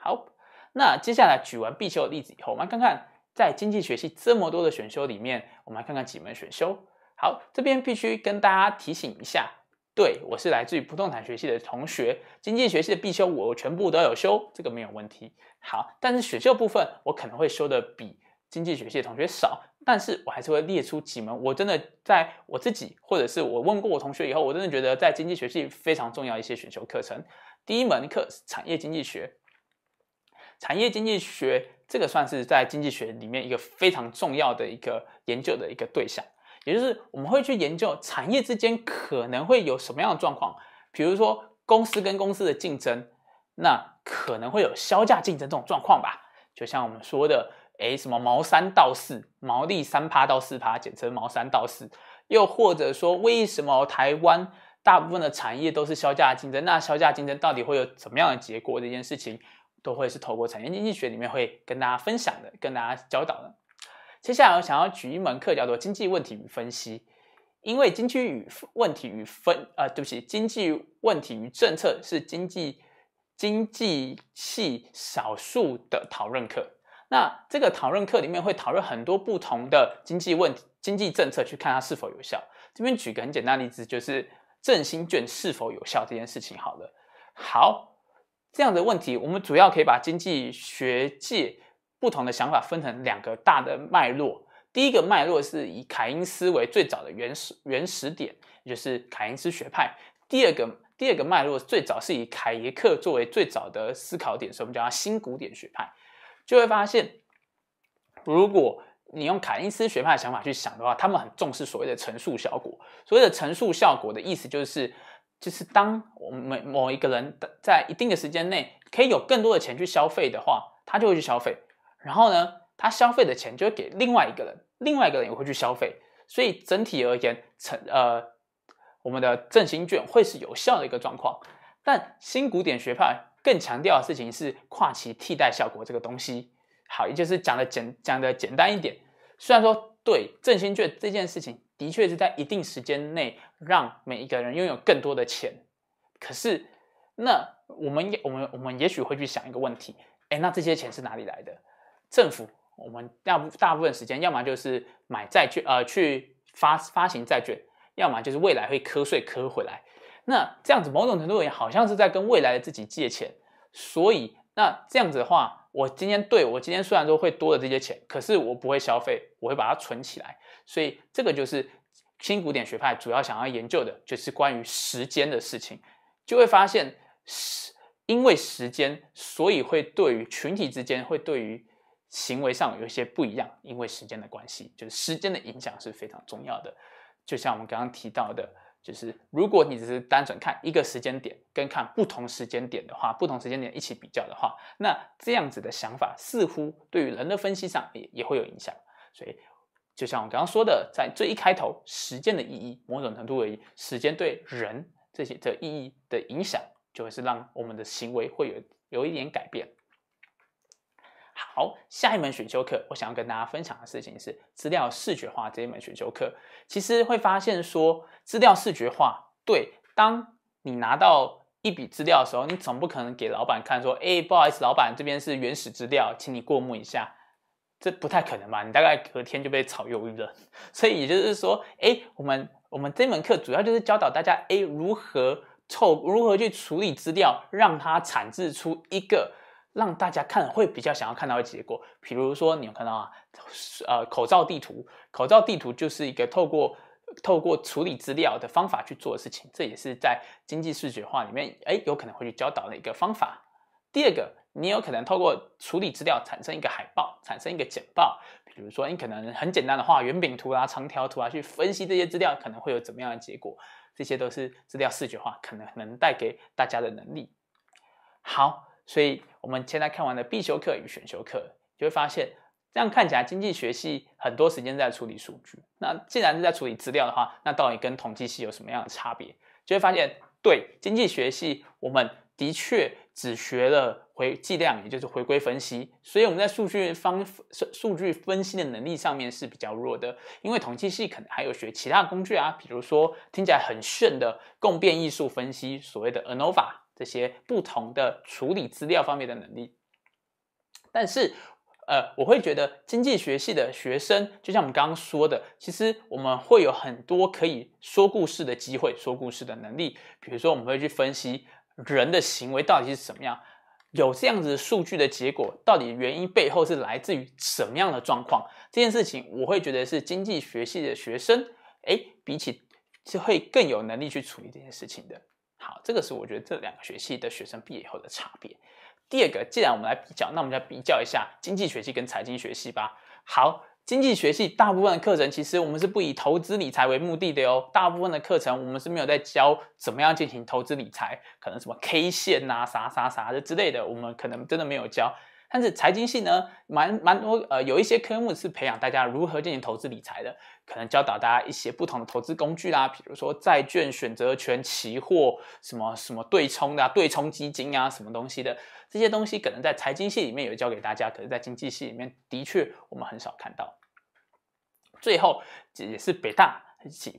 好，那接下来举完必修的例子以后，我们来看看在经济学系这么多的选修里面，我们来看看几门选修。好，这边必须跟大家提醒一下，对我是来自于不动产学系的同学，经济学系的必修我全部都有修，这个没有问题。好，但是选修部分我可能会修的比经济学系的同学少，但是我还是会列出几门，我真的在我自己或者是我问过我同学以后，我真的觉得在经济学系非常重要一些选修课程。第一门课是产业经济学，产业经济学这个算是在经济学里面一个非常重要的一个研究的一个对象。也就是我们会去研究产业之间可能会有什么样的状况，比如说公司跟公司的竞争，那可能会有销价竞争这种状况吧。就像我们说的，诶，什么毛三到四，毛利三趴到四趴，简称毛三到四。又或者说，为什么台湾大部分的产业都是销价竞争？那销价竞争到底会有怎么样的结果？这件事情都会是透过产业经济学里面会跟大家分享的，跟大家教导的。接下来我想要举一门课叫做《经济问题与分析》，因为《经济与问题与分》呃，对不起，《经济问题与政策》是经济经济系少数的讨论课。那这个讨论课里面会讨论很多不同的经济问题、经济政策，去看它是否有效。这边举个很简单例子，就是振兴券是否有效这件事情。好了，好这样的问题，我们主要可以把经济学界。不同的想法分成两个大的脉络，第一个脉络是以凯因斯为最早的原始原始点，也就是凯因斯学派。第二个第二个脉络最早是以凯耶克作为最早的思考点，所以我们叫它新古典学派。就会发现，如果你用凯因斯学派的想法去想的话，他们很重视所谓的乘数效果。所谓的乘数效果的意思就是，就是当我们每某一个人在一定的时间内可以有更多的钱去消费的话，他就会去消费。然后呢，他消费的钱就会给另外一个人，另外一个人也会去消费，所以整体而言，成呃我们的振兴券会是有效的一个状况。但新古典学派更强调的事情是跨期替代效果这个东西。好，也就是讲的简讲的简单一点。虽然说对振兴券这件事情的确是在一定时间内让每一个人拥有更多的钱，可是那我们我们我们也许会去想一个问题：哎，那这些钱是哪里来的？政府我们大部大部分时间，要么就是买债券，呃，去发发行债券，要么就是未来会磕税磕回来。那这样子某种程度也好像是在跟未来的自己借钱。所以那这样子的话，我今天对我今天虽然说会多了这些钱，可是我不会消费，我会把它存起来。所以这个就是新古典学派主要想要研究的就是关于时间的事情。就会发现是因为时间，所以会对于群体之间会对于。行为上有一些不一样，因为时间的关系，就是时间的影响是非常重要的。就像我们刚刚提到的，就是如果你只是单纯看一个时间点，跟看不同时间点的话，不同时间点一起比较的话，那这样子的想法似乎对于人的分析上也也会有影响。所以，就像我刚刚说的，在最一开头，时间的意义，某种程度而已，时间对人这些的意义的影响，就会是让我们的行为会有有一点改变。好，下一门选修课，我想要跟大家分享的事情是资料视觉化这一门选修课。其实会发现说，资料视觉化，对，当你拿到一笔资料的时候，你总不可能给老板看说，哎，不好意思，老板这边是原始资料，请你过目一下，这不太可能吧？你大概隔天就被炒鱿鱼了。所以也就是说，哎，我们我们这门课主要就是教导大家，哎，如何凑，如何去处理资料，让它产制出一个。让大家看会比较想要看到的结果，比如说你有看到啊，呃，口罩地图，口罩地图就是一个透过透过处理资料的方法去做的事情，这也是在经济视觉化里面，哎，有可能会去教导的一个方法。第二个，你有可能透过处理资料产生一个海报，产生一个简报，比如说你可能很简单的画圆饼图啊、长条图啊，去分析这些资料可能会有怎么样的结果，这些都是资料视觉化可能能带给大家的能力。好。所以，我们现在看完了必修课与选修课，就会发现，这样看起来经济学系很多时间在处理数据。那既然是在处理资料的话，那到底跟统计系有什么样的差别？就会发现，对经济学系，我们的确只学了回计量，也就是回归分析。所以我们在数据方数数据分析的能力上面是比较弱的。因为统计系可能还有学其他工具啊，比如说听起来很炫的共变艺术分析，所谓的 ANOVA。这些不同的处理资料方面的能力，但是，呃，我会觉得经济学系的学生，就像我们刚刚说的，其实我们会有很多可以说故事的机会，说故事的能力。比如说，我们会去分析人的行为到底是什么样，有这样子数据的结果，到底原因背后是来自于什么样的状况？这件事情，我会觉得是经济学系的学生，哎，比起是会更有能力去处理这件事情的。好，这个是我觉得这两个学系的学生毕业后的差别。第二个，既然我们来比较，那我们就比较一下经济学系跟财经学系吧。好，经济学系大部分的课程其实我们是不以投资理财为目的的哦，大部分的课程我们是没有在教怎么样进行投资理财，可能什么 K 线呐、啥啥啥的之类的，我们可能真的没有教。但是财经系呢，蛮蛮多呃，有一些科目是培养大家如何进行投资理财的，可能教导大家一些不同的投资工具啦，比如说债券、选择权、期货、什么什么对冲的、对冲基金啊，什么东西的这些东西，可能在财经系里面有教给大家，可是，在经济系里面的确我们很少看到。最后，这也是北大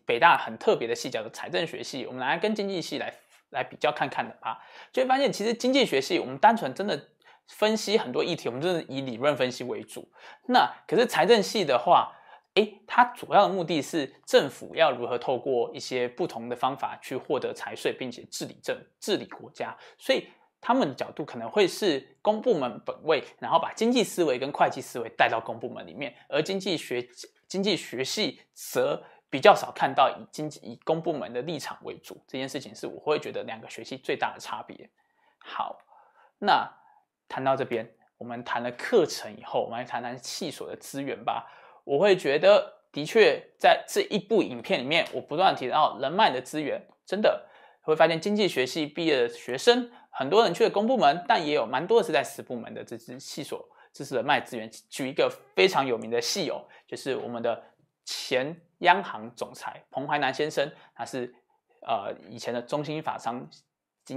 北大很特别的系叫的财政学系，我们来跟经济系来来比较看看的啊，就会发现其实经济学系我们单纯真的。分析很多议题，我们就是以理论分析为主。那可是财政系的话，诶，它主要的目的是政府要如何透过一些不同的方法去获得财税，并且治理政、治理国家。所以他们的角度可能会是公部门本位，然后把经济思维跟会计思维带到公部门里面。而经济学经济学系则比较少看到以经济以公部门的立场为主。这件事情是我会觉得两个学系最大的差别。好，那。谈到这边，我们谈了课程以后，我们来谈谈系所的资源吧。我会觉得，的确在这一部影片里面，我不断提到人脉的资源，真的会发现经济学系毕业的学生，很多人去了公部门，但也有蛮多是在私部门的。这支系所，这是人脉资源。举一个非常有名的系友，就是我们的前央行总裁彭淮南先生，他是呃以前的中心法商。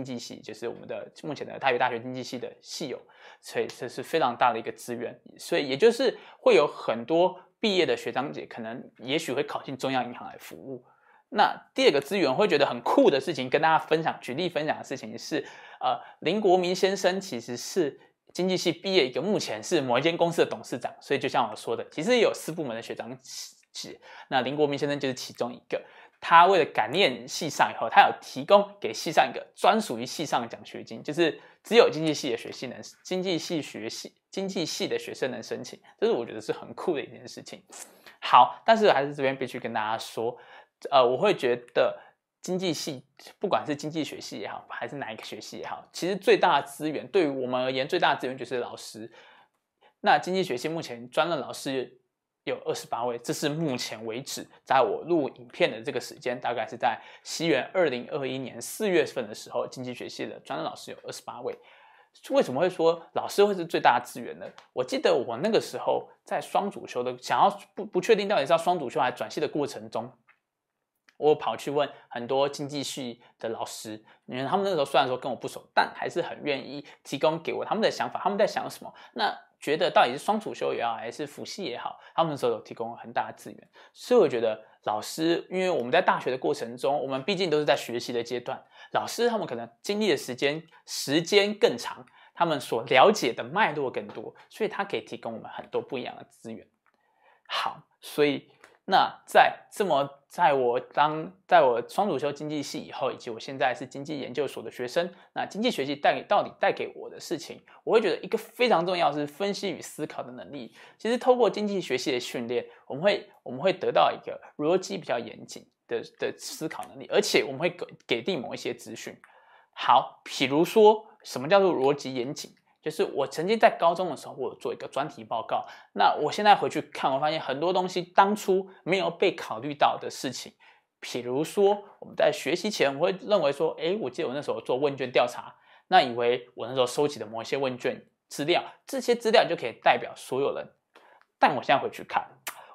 经济系就是我们的目前的台北大学经济系的系友，所以这是非常大的一个资源，所以也就是会有很多毕业的学长姐，可能也许会考进中央银行来服务。那第二个资源会觉得很酷的事情，跟大家分享举例分享的事情是，呃，林国民先生其实是经济系毕业一个，目前是某一间公司的董事长，所以就像我说的，其实有四部门的学长姐，那林国民先生就是其中一个。他为了感念系上以后，他有提供给系上一个专属于系上的奖学金，就是只有经济系的学系能经济系学系经济系的学生能申请，这是我觉得是很酷的一件事情。好，但是还是这边必须跟大家说，呃，我会觉得经济系不管是经济学系也好，还是哪一个学系也好，其实最大的资源对于我们而言，最大的资源就是老师。那经济学系目前专任老师。有二十八位，这是目前为止在我录影片的这个时间，大概是在西元二零二一年四月份的时候，经济学系的专任老师有二十八位。为什么会说老师会是最大的资源呢？我记得我那个时候在双主修的，想要不不确定到底是要双主修还是转系的过程中，我跑去问很多经济系的老师，因为他们那时候虽然说跟我不熟，但还是很愿意提供给我他们的想法，他们在想什么。那。觉得到底是双主修也好，还是辅系也好，他们都有提供很大的资源。所以我觉得老师，因为我们在大学的过程中，我们毕竟都是在学习的阶段，老师他们可能经历的时间时间更长，他们所了解的脉络更多，所以他可以提供我们很多不一样的资源。好，所以。那在这么在我当在我双主修经济系以后，以及我现在是经济研究所的学生，那经济学系带给到底带给我的事情，我会觉得一个非常重要是分析与思考的能力。其实通过经济学系的训练，我们会我们会得到一个逻辑比较严谨的的思考能力，而且我们会给给定某一些资讯。好，比如说什么叫做逻辑严谨？就是我曾经在高中的时候，我做一个专题报告。那我现在回去看，我发现很多东西当初没有被考虑到的事情。比如说，我们在学习前，我会认为说，哎，我记得我那时候做问卷调查，那以为我那时候收集的某一些问卷资料，这些资料就可以代表所有人。但我现在回去看，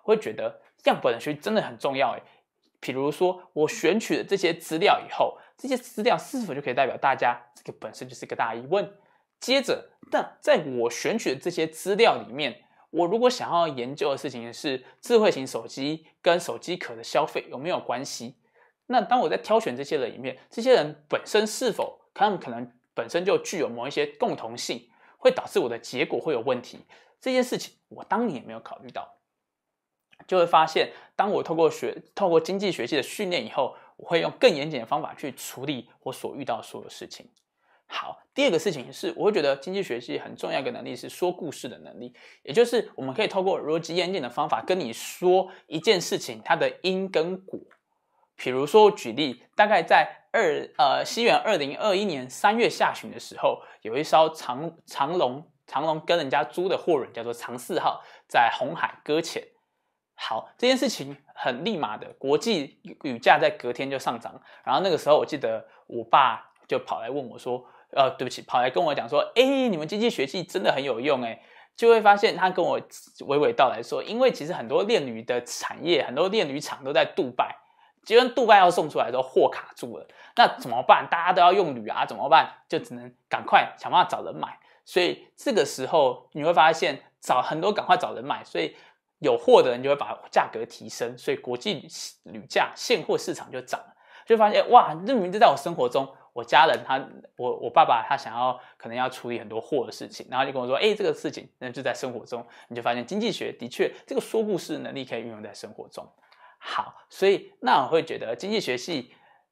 我会觉得样本的学真的很重要。哎，比如说我选取的这些资料以后，这些资料是否就可以代表大家？这个本身就是一个大疑问。接着，但在我选取的这些资料里面，我如果想要研究的事情是智慧型手机跟手机壳的消费有没有关系，那当我在挑选这些人里面，这些人本身是否他们可能本身就具有某一些共同性，会导致我的结果会有问题，这件事情我当年也没有考虑到，就会发现，当我透过学、透过经济学系的训练以后，我会用更严谨的方法去处理我所遇到所有事情。好，第二个事情是，我会觉得经济学系很重要一个能力是说故事的能力，也就是我们可以透过逻辑演进的方法跟你说一件事情它的因跟果。比如说举例，大概在二呃西元二零二一年三月下旬的时候，有一艘长长龙长龙跟人家租的货轮叫做长四号，在红海搁浅。好，这件事情很立马的，国际雨价在隔天就上涨。然后那个时候我记得我爸就跑来问我说。呃，对不起，跑来跟我讲说，哎，你们经济学系真的很有用哎，就会发现他跟我娓娓道来说，因为其实很多炼铝的产业，很多炼铝厂都在杜拜，既果杜拜要送出来的候货卡住了，那怎么办？大家都要用铝啊，怎么办？就只能赶快想办法找人买，所以这个时候你会发现找很多赶快找人买，所以有货的人就会把价格提升，所以国际铝价现货市场就涨了，就发现哇，这名字在我生活中。我家人他，我我爸爸他想要可能要处理很多货的事情，然后就跟我说，哎，这个事情，那就在生活中你就发现经济学的确这个说故事能力可以运用在生活中。好，所以那我会觉得经济学系。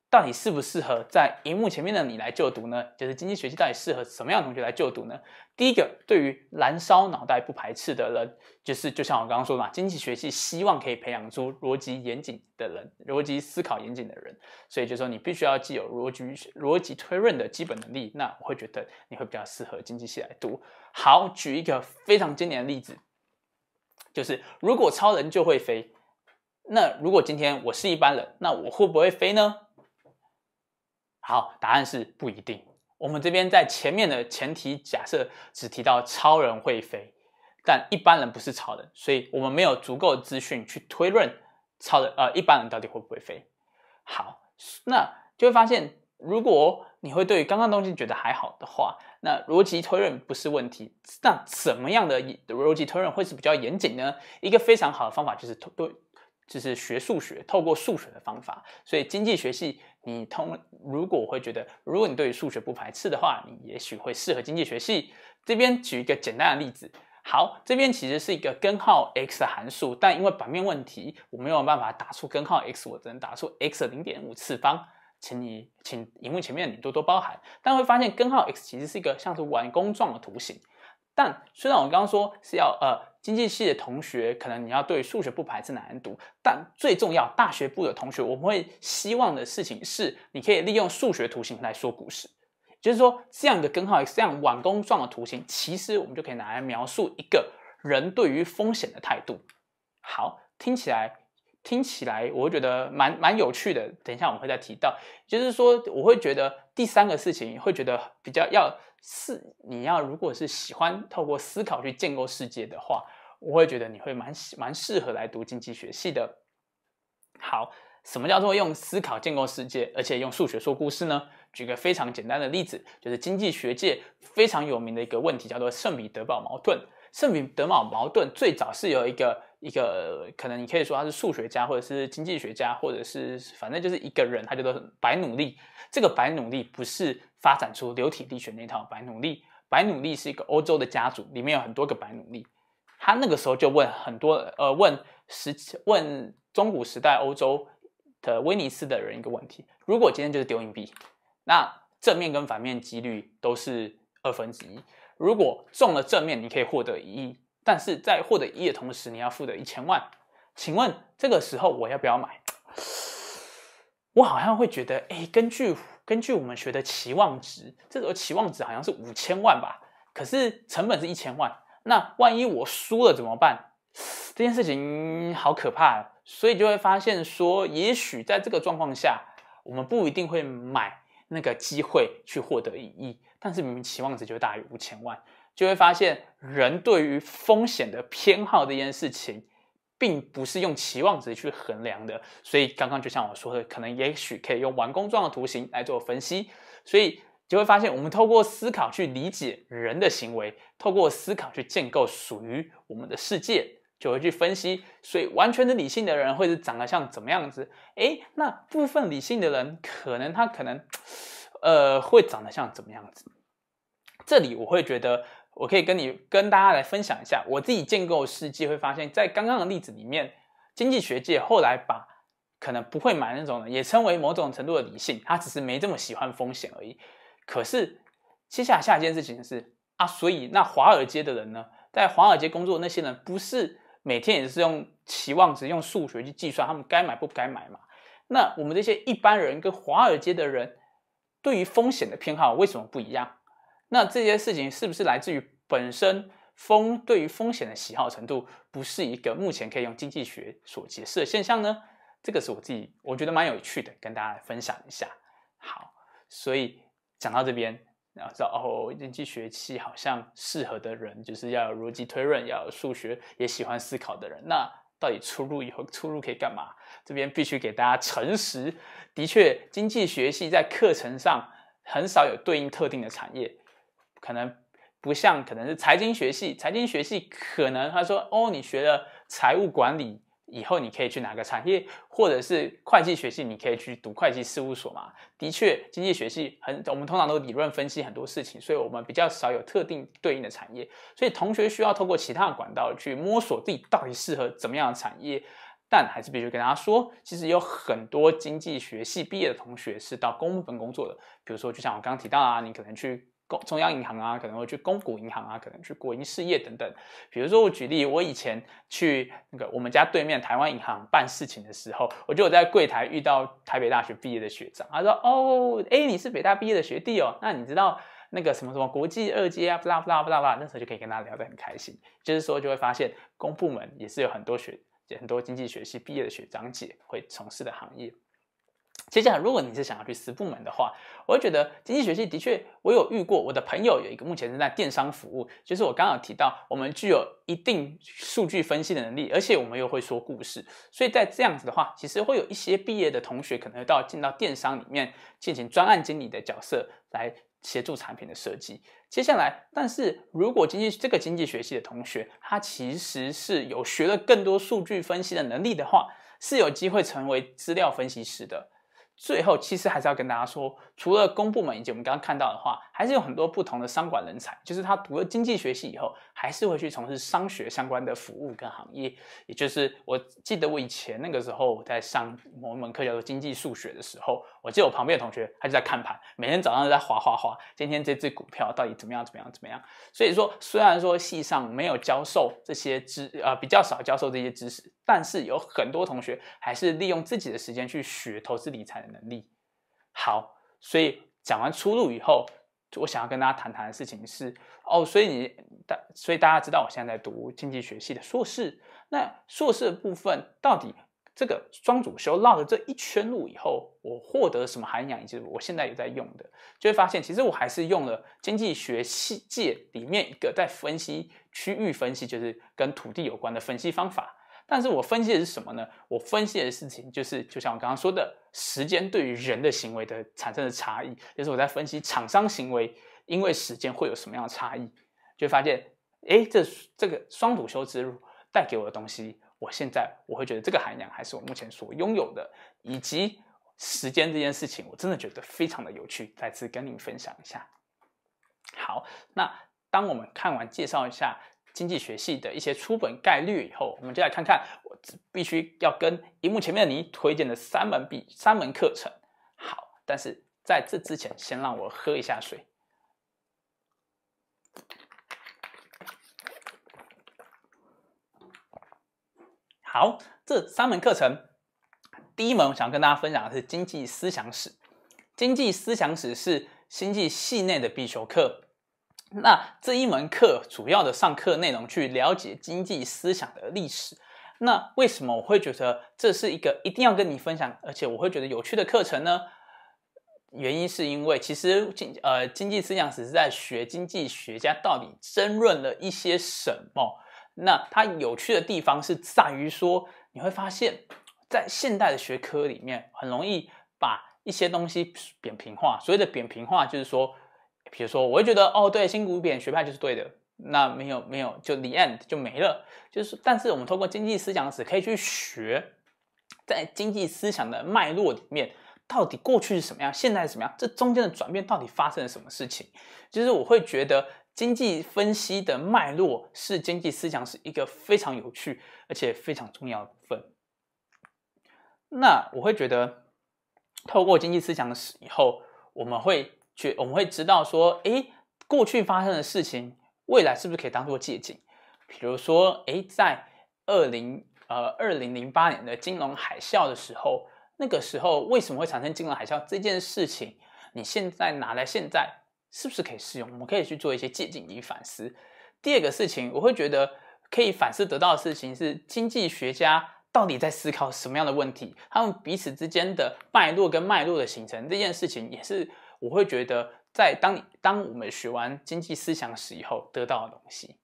到底适不适合在荧幕前面的你来就读呢？就是经济学系到底适合什么样的同学来就读呢？第一个，对于燃烧脑袋不排斥的人，就是就像我刚刚说嘛，经济学系希望可以培养出逻辑严谨的人，逻辑思考严谨的人，所以就说你必须要具有逻辑逻辑推论的基本能力。那我会觉得你会比较适合经济系来读。好，举一个非常经典的例子，就是如果超人就会飞，那如果今天我是一般人，那我会不会飞呢？好，答案是不一定。我们这边在前面的前提假设只提到超人会飞，但一般人不是超人，所以我们没有足够的资讯去推论超人呃一般人到底会不会飞。好，那就会发现，如果你会对刚刚东西觉得还好的话，那逻辑推论不是问题。那怎么样的逻辑推论会是比较严谨呢？一个非常好的方法就是透，就是学数学，透过数学的方法。所以经济学系。你通，如果会觉得，如果你对于数学不排斥的话，你也许会适合经济学系。这边举一个简单的例子，好，这边其实是一个根号 x 的函数，但因为版面问题，我没有办法打出根号 x，我只能打出 x 的零点五次方，请你，请荧幕前面的你多多包涵。但会发现根号 x 其实是一个像是碗弓状的图形，但虽然我刚刚说是要呃。经济系的同学，可能你要对数学不排斥，难读。但最重要，大学部的同学，我们会希望的事情是，你可以利用数学图形来说故事。就是说，这样的根号 x，这样碗弓状的图形，其实我们就可以拿来描述一个人对于风险的态度。好，听起来，听起来，我会觉得蛮蛮有趣的。等一下我们会再提到，就是说，我会觉得第三个事情，会觉得比较要。是，你要如果是喜欢透过思考去建构世界的话，我会觉得你会蛮蛮适合来读经济学系的。好，什么叫做用思考建构世界，而且用数学说故事呢？举个非常简单的例子，就是经济学界非常有名的一个问题，叫做圣彼得堡矛盾。圣彼得堡矛盾最早是由一个一个可能，你可以说他是数学家，或者是经济学家，或者是反正就是一个人，他就得很白努力。这个白努力不是发展出流体力学那套白努力，白努力是一个欧洲的家族，里面有很多个白努力。他那个时候就问很多呃，问时问中古时代欧洲的威尼斯的人一个问题：如果今天就是丢硬币，那正面跟反面几率都是二分之一。如果中了正面，你可以获得一亿，但是在获得一亿的同时，你要付的一千万。请问这个时候我要不要买？我好像会觉得，哎，根据根据我们学的期望值，这时候期望值好像是五千万吧？可是成本是一千万，那万一我输了怎么办？这件事情好可怕，所以就会发现说，也许在这个状况下，我们不一定会买那个机会去获得一亿。但是明明期望值就大于五千万，就会发现人对于风险的偏好这件事情，并不是用期望值去衡量的。所以刚刚就像我说的，可能也许可以用完工状的图形来做分析。所以就会发现，我们透过思考去理解人的行为，透过思考去建构属于我们的世界，就会去分析。所以完全的理性的人会是长得像怎么样子？哎，那部分理性的人，可能他可能，呃，会长得像怎么样子？这里我会觉得，我可以跟你跟大家来分享一下，我自己建构世界会发现，在刚刚的例子里面，经济学界后来把可能不会买那种呢，也称为某种程度的理性，他只是没这么喜欢风险而已。可是接下来下一件事情是啊，所以那华尔街的人呢，在华尔街工作那些人不是每天也是用期望值、用数学去计算他们该买不该买嘛？那我们这些一般人跟华尔街的人对于风险的偏好为什么不一样？那这些事情是不是来自于本身风对于风险的喜好程度，不是一个目前可以用经济学所解释的现象呢？这个是我自己我觉得蛮有趣的，跟大家分享一下。好，所以讲到这边，然后哦，经济学系好像适合的人就是要逻辑推论，要有数学，也喜欢思考的人。那到底出入以后出入可以干嘛？这边必须给大家诚实，的确，经济学系在课程上很少有对应特定的产业。可能不像，可能是财经学系，财经学系可能他说哦，你学了财务管理以后，你可以去哪个产业，或者是会计学系，你可以去读会计事务所嘛。的确，经济学系很，我们通常都理论分析很多事情，所以我们比较少有特定对应的产业。所以同学需要透过其他的管道去摸索自己到底适合怎么样的产业。但还是必须跟大家说，其实有很多经济学系毕业的同学是到公部门工作的，比如说就像我刚刚提到啊，你可能去。公中央银行啊，可能会去公股银行啊，可能去国营事业等等。比如说，我举例，我以前去那个我们家对面台湾银行办事情的时候，我就有在柜台遇到台北大学毕业的学长，他说：“哦，哎，你是北大毕业的学弟哦，那你知道那个什么什么国际二级啊，不拉不拉不拉啦，那时候就可以跟他聊得很开心，就是说就会发现公部门也是有很多学很多经济学系毕业的学长姐会从事的行业。接下来，如果你是想要去私部门的话，我会觉得经济学系的确，我有遇过我的朋友有一个目前正在电商服务，就是我刚好提到我们具有一定数据分析的能力，而且我们又会说故事，所以在这样子的话，其实会有一些毕业的同学可能到进到电商里面进行专案经理的角色来协助产品的设计。接下来，但是如果经济这个经济学系的同学他其实是有学了更多数据分析的能力的话，是有机会成为资料分析师的。最后，其实还是要跟大家说，除了公部门以及我们刚刚看到的话，还是有很多不同的商管人才，就是他读了经济学系以后。还是会去从事商学相关的服务跟行业，也就是我记得我以前那个时候在上某一门课叫做经济数学的时候，我记得我旁边的同学他就在看盘，每天早上都在划划划，今天这只股票到底怎么样怎么样怎么样。所以说，虽然说系上没有教授这些知，呃，比较少教授这些知识，但是有很多同学还是利用自己的时间去学投资理财的能力。好，所以讲完出路以后。我想要跟大家谈谈的事情是，哦，所以你大，所以大家知道我现在在读经济学系的硕士。那硕士部分到底这个双主修绕了这一圈路以后，我获得什么涵养？以及我现在也在用的，就会发现其实我还是用了经济学系界里面一个在分析区域分析，就是跟土地有关的分析方法。但是我分析的是什么呢？我分析的事情就是，就像我刚刚说的，时间对于人的行为的产生的差异，就是我在分析厂商行为，因为时间会有什么样的差异，就发现，哎，这这个双主修之路带给我的东西，我现在我会觉得这个涵养还是我目前所拥有的，以及时间这件事情，我真的觉得非常的有趣，再次跟你们分享一下。好，那当我们看完，介绍一下。经济学系的一些出本概率以后，我们就来看看我必须要跟荧幕前面的你推荐的三门必三门课程。好，但是在这之前，先让我喝一下水。好，这三门课程，第一门我想跟大家分享的是经济思想史。经济思想史是经济系内的必修课。那这一门课主要的上课内容去了解经济思想的历史。那为什么我会觉得这是一个一定要跟你分享，而且我会觉得有趣的课程呢？原因是因为其实经呃经济思想只是在学经济学家到底争论了一些什么。那它有趣的地方是在于说，你会发现在现代的学科里面，很容易把一些东西扁平化。所谓的扁平化，就是说。比如说，我会觉得哦，对，新古典学派就是对的。那没有没有，就 the end 就没了。就是，但是我们通过经济思想史可以去学，在经济思想的脉络里面，到底过去是什么样，现在是什么样，这中间的转变到底发生了什么事情？就是我会觉得，经济分析的脉络是经济思想史一个非常有趣而且非常重要的部分。那我会觉得，透过经济思想史以后，我们会。去我们会知道说，哎，过去发生的事情，未来是不是可以当做借鉴？比如说，哎，在二零呃二零零八年的金融海啸的时候，那个时候为什么会产生金融海啸这件事情？你现在拿来现在是不是可以适用？我们可以去做一些借鉴与反思。第二个事情，我会觉得可以反思得到的事情是经济学家到底在思考什么样的问题？他们彼此之间的脉络跟脉络的形成这件事情也是。我会觉得，在当你当我们学完经济思想史以后得到的东西，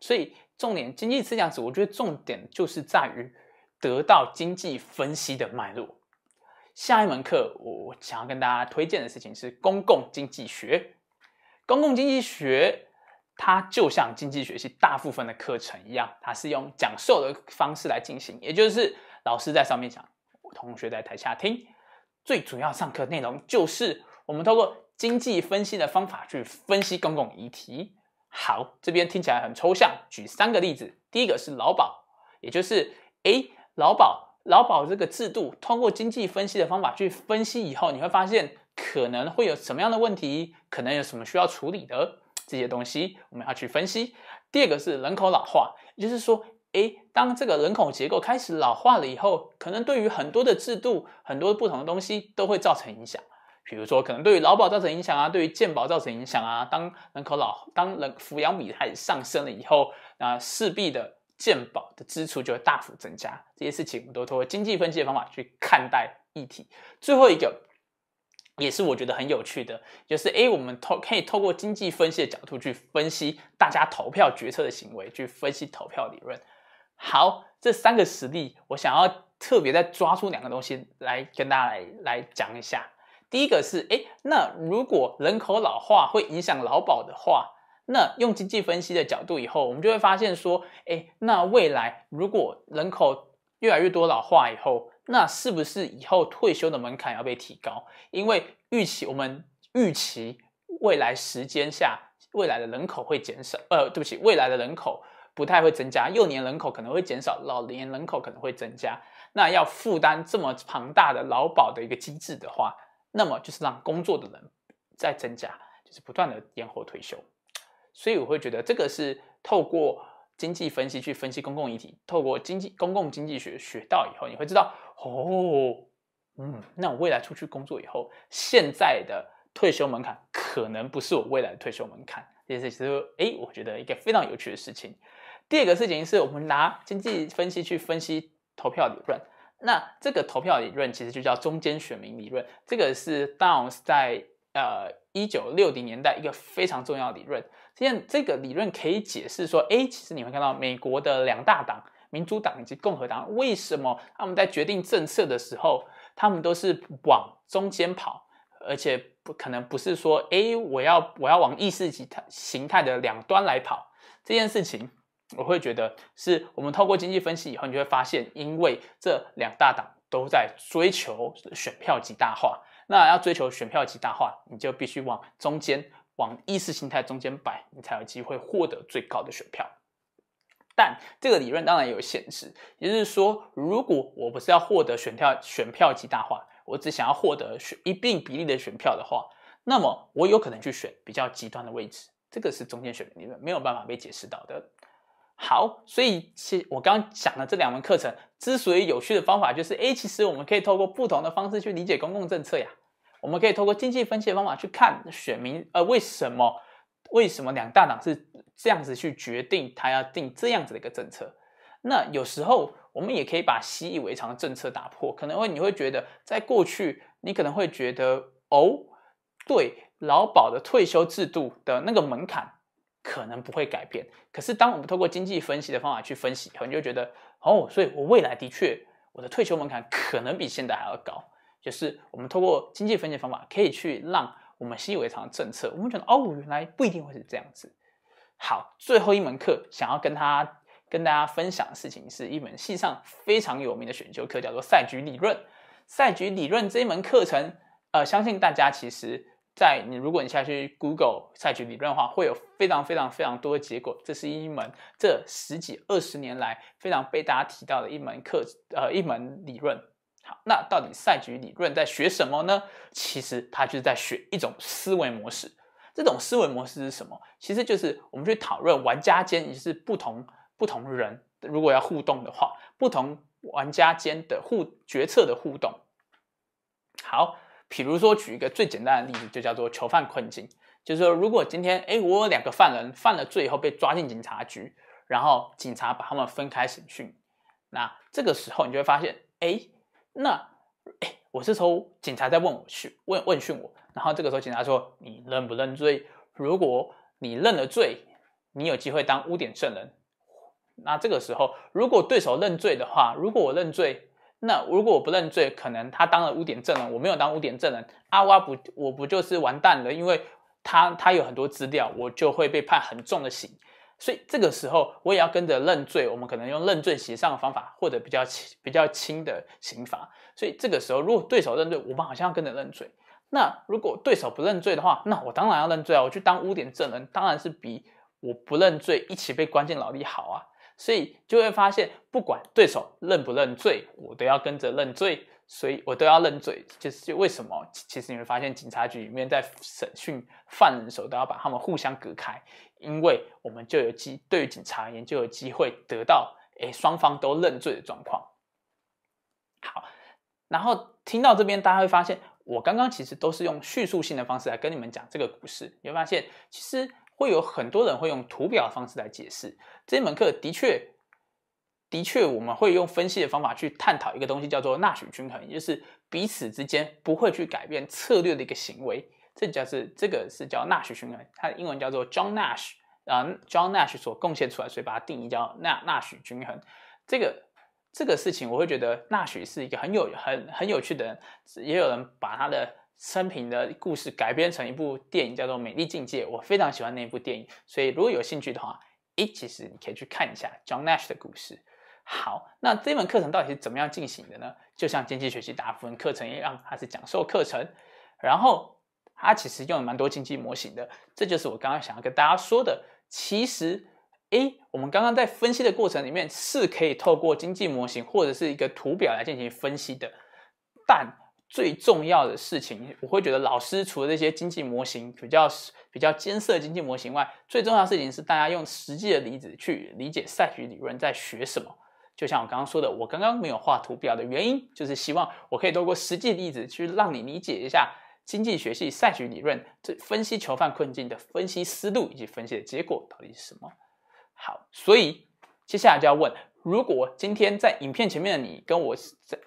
所以重点经济思想史，我觉得重点就是在于得到经济分析的脉络。下一门课我想要跟大家推荐的事情是公共经济学。公共经济学它就像经济学系大部分的课程一样，它是用讲授的方式来进行，也就是老师在上面讲，同学在台下听。最主要上课内容就是。我们通过经济分析的方法去分析公共议题。好，这边听起来很抽象，举三个例子。第一个是劳保，也就是诶，劳保劳保这个制度，通过经济分析的方法去分析以后，你会发现可能会有什么样的问题，可能有什么需要处理的这些东西，我们要去分析。第二个是人口老化，也就是说，诶，当这个人口结构开始老化了以后，可能对于很多的制度、很多不同的东西都会造成影响。比如说，可能对于劳保造成影响啊，对于健保造成影响啊。当人口老，当人抚养比开始上升了以后，那势必的健保的支出就会大幅增加。这些事情我们都通过经济分析的方法去看待议题。最后一个也是我觉得很有趣的，就是 A，我们透可以透过经济分析的角度去分析大家投票决策的行为，去分析投票理论。好，这三个实例，我想要特别再抓出两个东西来跟大家来来讲一下。第一个是哎，那如果人口老化会影响劳保的话，那用经济分析的角度以后，我们就会发现说，哎，那未来如果人口越来越多老化以后，那是不是以后退休的门槛要被提高？因为预期我们预期未来时间下，未来的人口会减少，呃，对不起，未来的人口不太会增加，幼年人口可能会减少，老年人口可能会增加，那要负担这么庞大的劳保的一个机制的话。那么就是让工作的人在增加，就是不断的延后退休，所以我会觉得这个是透过经济分析去分析公共议题，透过经济公共经济学学到以后，你会知道哦，嗯，那我未来出去工作以后，现在的退休门槛可能不是我未来的退休门槛，这件事其实哎，我觉得一个非常有趣的事情。第二个事情是我们拿经济分析去分析投票理论，那这个投票理论其实就叫中间选民理论，这个是 Downs 在呃一九六零年代一个非常重要理论。这样这个理论可以解释说，哎，其实你会看到美国的两大党，民主党以及共和党，为什么他们在决定政策的时候，他们都是往中间跑，而且不可能不是说，哎，我要我要往意识形态形态的两端来跑这件事情。我会觉得，是我们透过经济分析以后，你就会发现，因为这两大党都在追求选票极大化，那要追求选票极大化，你就必须往中间、往意识形态中间摆，你才有机会获得最高的选票。但这个理论当然有限制，也就是说，如果我不是要获得选票，选票极大化，我只想要获得选一定比例的选票的话，那么我有可能去选比较极端的位置，这个是中间选理论没有办法被解释到的。好，所以其我刚刚讲的这两门课程之所以有趣的方法，就是诶，其实我们可以透过不同的方式去理解公共政策呀。我们可以透过经济分析的方法去看选民，呃，为什么为什么两大党是这样子去决定他要定这样子的一个政策。那有时候我们也可以把习以为常的政策打破，可能会你会觉得，在过去你可能会觉得，哦，对，劳保的退休制度的那个门槛。可能不会改变，可是当我们透过经济分析的方法去分析，可能就觉得哦，所以我未来的确我的退休门槛可能比现在还要高。就是我们透过经济分析方法，可以去让我们习以为常政策，我们觉得哦，原来不一定会是这样子。好，最后一门课想要跟他跟大家分享的事情，是一门系上非常有名的选修课，叫做赛局理论。赛局理论这一门课程，呃，相信大家其实。在你如果你下去 Google 赛局理论的话，会有非常非常非常多的结果。这是一门这十几二十年来非常被大家提到的一门课，呃，一门理论。好，那到底赛局理论在学什么呢？其实它就是在学一种思维模式。这种思维模式是什么？其实就是我们去讨论玩家间，也是不同不同人如果要互动的话，不同玩家间的互决策的互动。好。比如说，举一个最简单的例子，就叫做囚犯困境。就是说，如果今天，哎，我有两个犯人犯了罪以后被抓进警察局，然后警察把他们分开审讯，那这个时候你就会发现，哎，那，哎，我是从警察在问我讯问问讯我，然后这个时候警察说，你认不认罪？如果你认了罪，你有机会当污点证人。那这个时候，如果对手认罪的话，如果我认罪。那如果我不认罪，可能他当了污点证人，我没有当污点证人，阿蛙不，我不就是完蛋了？因为他他有很多资料，我就会被判很重的刑。所以这个时候我也要跟着认罪。我们可能用认罪协商的方法，获得比较轻比较轻的刑罚。所以这个时候，如果对手认罪，我们好像要跟着认罪。那如果对手不认罪的话，那我当然要认罪啊！我去当污点证人，当然是比我不认罪一起被关进牢里好啊。所以就会发现，不管对手认不认罪，我都要跟着认罪，所以我都要认罪。就是为什么？其实你会发现，警察局里面在审讯犯人时候，都要把他们互相隔开，因为我们就有机，对于警察而言就有机会得到诶双方都认罪的状况。好，然后听到这边，大家会发现，我刚刚其实都是用叙述性的方式来跟你们讲这个故事，你会发现其实。会有很多人会用图表的方式来解释这门课。的确，的确，我们会用分析的方法去探讨一个东西，叫做纳许均衡，也就是彼此之间不会去改变策略的一个行为。这叫是这个是叫纳许均衡，它的英文叫做 John Nash，啊、John Nash 所贡献出来，所以把它定义叫纳纳许均衡。这个这个事情，我会觉得纳许是一个很有很很有趣的人，也有人把他的。生平的故事改编成一部电影，叫做《美丽境界》，我非常喜欢那部电影。所以，如果有兴趣的话，诶，其实你可以去看一下 John Nash 的故事。好，那这门课程到底是怎么样进行的呢？就像经济学习大部分课程一样，它是讲授课程，然后它其实用了蛮多经济模型的。这就是我刚刚想要跟大家说的。其实，诶，我们刚刚在分析的过程里面是可以透过经济模型或者是一个图表来进行分析的，但。最重要的事情，我会觉得老师除了这些经济模型比较比较艰涩经济模型外，最重要的事情是大家用实际的例子去理解赛局理论在学什么。就像我刚刚说的，我刚刚没有画图表的原因，就是希望我可以透过实际例子去让你理解一下经济学系赛局理论这分析囚犯困境的分析思路以及分析的结果到底是什么。好，所以接下来就要问。如果今天在影片前面的你跟我，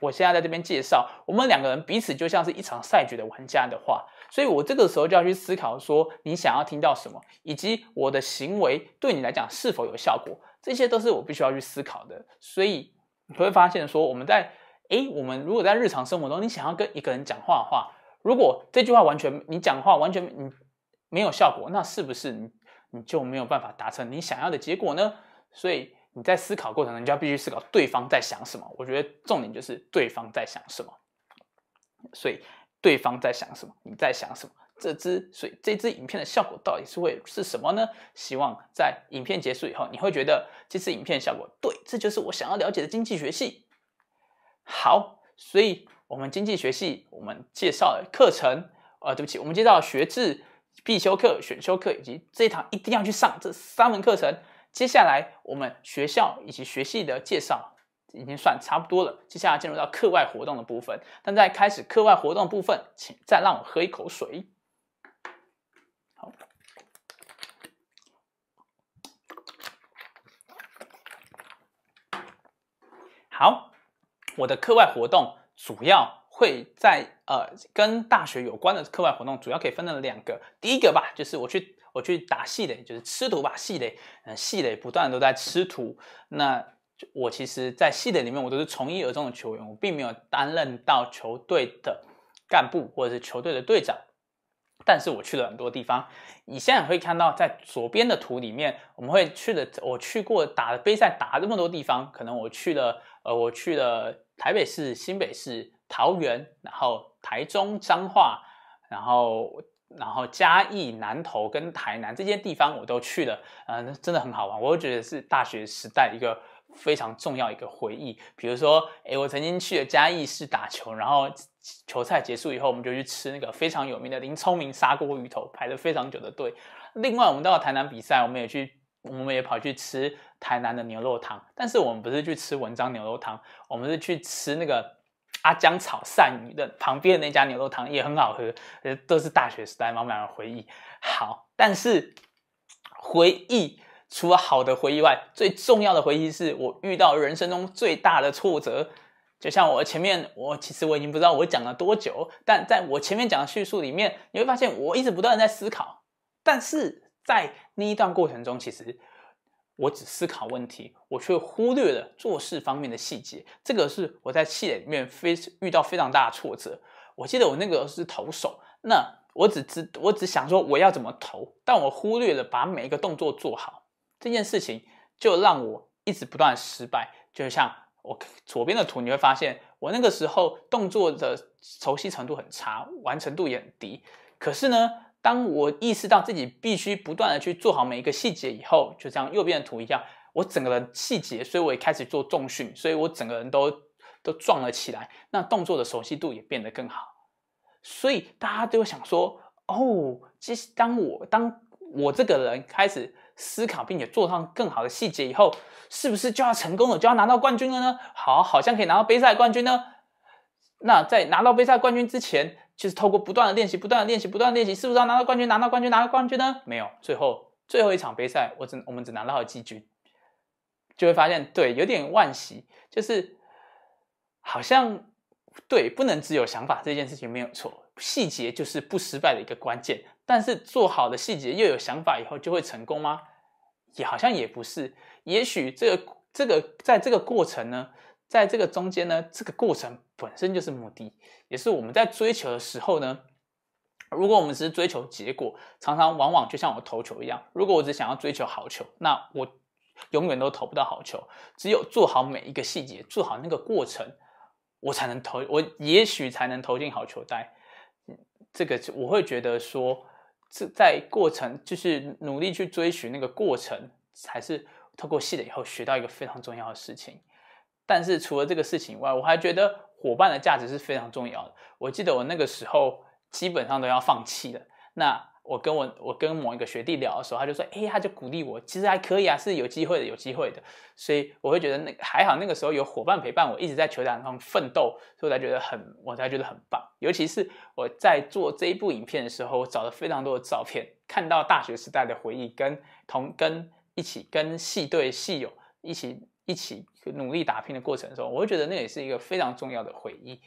我现在在这边介绍，我们两个人彼此就像是一场赛局的玩家的话，所以我这个时候就要去思考说，你想要听到什么，以及我的行为对你来讲是否有效果，这些都是我必须要去思考的。所以你会发现说，我们在诶，我们如果在日常生活中，你想要跟一个人讲话的话，如果这句话完全你讲话完全你没有效果，那是不是你你就没有办法达成你想要的结果呢？所以。你在思考过程中，你就要必须思考对方在想什么。我觉得重点就是对方在想什么。所以，对方在想什么？你在想什么？这支所以这支影片的效果到底是会是什么呢？希望在影片结束以后，你会觉得这支影片效果对，这就是我想要了解的经济学系。好，所以我们经济学系我们介绍课程啊，对不起，我们介绍学制必修课、选修课以及这一堂一定要去上这三门课程。接下来我们学校以及学系的介绍已经算差不多了，接下来进入到课外活动的部分。但在开始课外活动部分，请再让我喝一口水。好，好，我的课外活动主要会在呃跟大学有关的课外活动，主要可以分成两个。第一个吧，就是我去。我去打细垒，就是吃土吧细垒，嗯，细垒不断的都在吃土。那我其实，在细垒里面，我都是从一而终的球员，我并没有担任到球队的干部或者是球队的队长。但是我去了很多地方，你现在会看到在左边的图里面，我们会去的，我去过打的杯赛，打这么多地方，可能我去了，呃，我去了台北市、新北市、桃园，然后台中彰化，然后。然后嘉义南投跟台南这些地方我都去了，呃，真的很好玩，我觉得是大学时代一个非常重要一个回忆。比如说，诶，我曾经去了嘉义市打球，然后球赛结束以后，我们就去吃那个非常有名的林聪明砂锅鱼头，排了非常久的队。另外，我们到了台南比赛，我们也去，我们也跑去吃台南的牛肉汤，但是我们不是去吃文章牛肉汤，我们是去吃那个。阿姜炒鳝鱼的旁边的那家牛肉汤也很好喝，呃，都是大学时代满满的回忆。好，但是回忆除了好的回忆外，最重要的回忆是我遇到人生中最大的挫折。就像我前面，我其实我已经不知道我讲了多久，但在我前面讲的叙述里面，你会发现我一直不断在思考，但是在那一段过程中，其实。我只思考问题，我却忽略了做事方面的细节。这个是我在戏里面非遇到非常大的挫折。我记得我那个时候是投手，那我只知我只想说我要怎么投，但我忽略了把每一个动作做好这件事情，就让我一直不断失败。就像我左边的图，你会发现我那个时候动作的熟悉程度很差，完成度也很低。可是呢？当我意识到自己必须不断的去做好每一个细节以后，就像右边的图一样，我整个细节，所以我也开始做重训，所以我整个人都都壮了起来，那动作的熟悉度也变得更好。所以大家都想说，哦，其实当我当我这个人开始思考并且做上更好的细节以后，是不是就要成功了，就要拿到冠军了呢？好，好像可以拿到杯赛冠军呢。那在拿到杯赛冠军之前。就是透过不断的练习，不断的练习，不断的练习，是不是要拿到冠军？拿到冠军？拿到冠军呢？没有，最后最后一场杯赛，我只我们只拿到了季军，就会发现，对，有点惋惜，就是好像对，不能只有想法，这件事情没有错，细节就是不失败的一个关键。但是做好的细节又有想法以后就会成功吗？也好像也不是，也许这个这个在这个过程呢。在这个中间呢，这个过程本身就是目的，也是我们在追求的时候呢。如果我们只是追求结果，常常往往就像我投球一样，如果我只想要追求好球，那我永远都投不到好球。只有做好每一个细节，做好那个过程，我才能投，我也许才能投进好球袋。这个我会觉得说，这在过程就是努力去追寻那个过程，才是透过戏的以后学到一个非常重要的事情。但是除了这个事情以外，我还觉得伙伴的价值是非常重要的。我记得我那个时候基本上都要放弃了。那我跟我我跟某一个学弟聊的时候，他就说：“哎，他就鼓励我，其实还可以啊，是有机会的，有机会的。”所以我会觉得那还好，那个时候有伙伴陪伴，我一直在球场上奋斗，我才觉得很我才觉得很棒。尤其是我在做这一部影片的时候，我找了非常多的照片，看到大学时代的回忆，跟同跟一起跟系对系友一起一起。努力打拼的过程的时候，我会觉得那也是一个非常重要的回忆。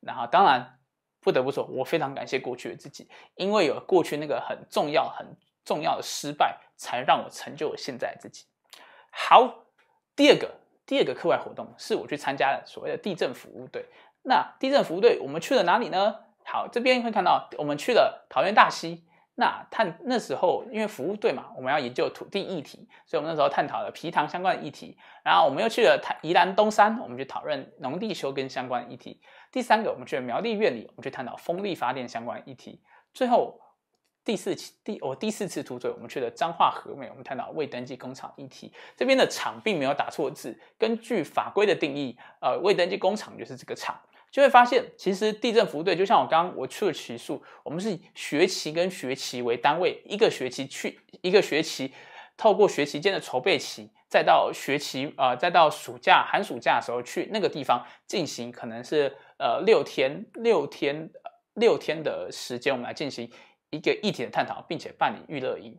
然后，当然不得不说，我非常感谢过去的自己，因为有过去那个很重要、很重要的失败，才让我成就了现在的自己。好，第二个第二个课外活动是我去参加了所谓的地震服务队。那地震服务队我们去了哪里呢？好，这边会看到我们去了桃园大溪。那探那时候，因为服务队嘛，我们要研究土地议题，所以我们那时候探讨了皮糖相关的议题。然后我们又去了台宜兰东山，我们去讨论农地休耕相关的议题。第三个，我们去了苗栗院里，我们去探讨风力发电相关议题。最后第四期第我第四次土嘴，我们去了彰化和美，我们探讨未登记工厂议题。这边的厂并没有打错字，根据法规的定义，呃，未登记工厂就是这个厂。就会发现，其实地震服务队就像我刚刚我去了奇数，我们是以学期跟学期为单位，一个学期去一个学期，透过学期间的筹备期，再到学期啊，再到暑假寒暑假的时候去那个地方进行，可能是呃六天六天六天的时间，我们来进行一个议题的探讨，并且办理预热营。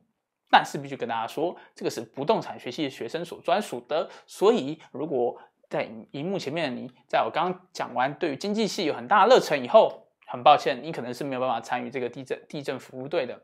但是必须跟大家说，这个是不动产学系的学生所专属的，所以如果。在荧幕前面的你，在我刚刚讲完对于经济系有很大的热忱以后，很抱歉，你可能是没有办法参与这个地震地震服务队的。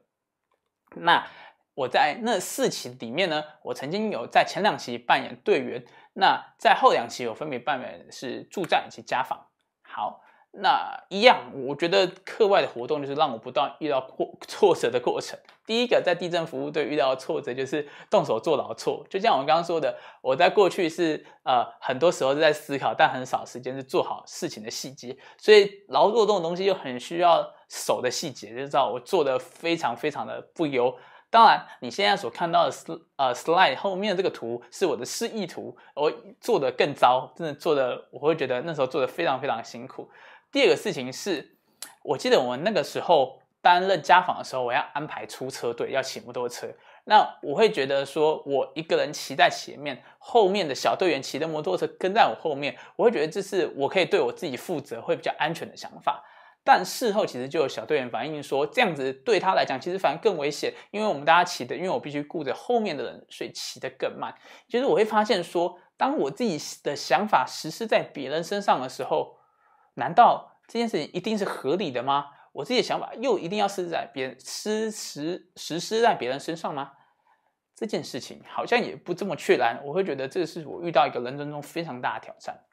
那我在那四期里面呢，我曾经有在前两期扮演队员，那在后两期我分别扮演是助战以及家访。好。那一样，我觉得课外的活动就是让我不断遇到挫挫折的过程。第一个，在地震服务队遇到挫折就是动手做劳错，就像我刚刚说的，我在过去是呃，很多时候是在思考，但很少时间是做好事情的细节。所以，劳作这种东西又很需要手的细节，就知道我做的非常非常的不优。当然，你现在所看到的呃 slide 后面这个图是我的示意图，我做的更糟，真的做的，我会觉得那时候做的非常非常辛苦。第二个事情是，我记得我那个时候担任家访的时候，我要安排出车队，要骑摩托车。那我会觉得说，我一个人骑在前面，后面的小队员骑着摩托车跟在我后面，我会觉得这是我可以对我自己负责，会比较安全的想法。但事后其实就有小队员反映说，这样子对他来讲其实反而更危险，因为我们大家骑的，因为我必须顾着后面的人，所以骑得更慢。其实我会发现说，当我自己的想法实施在别人身上的时候。难道这件事情一定是合理的吗？我自己的想法又一定要是在别人实施实施在别人身上吗？这件事情好像也不这么确然。我会觉得这是我遇到一个人生中非常大的挑战。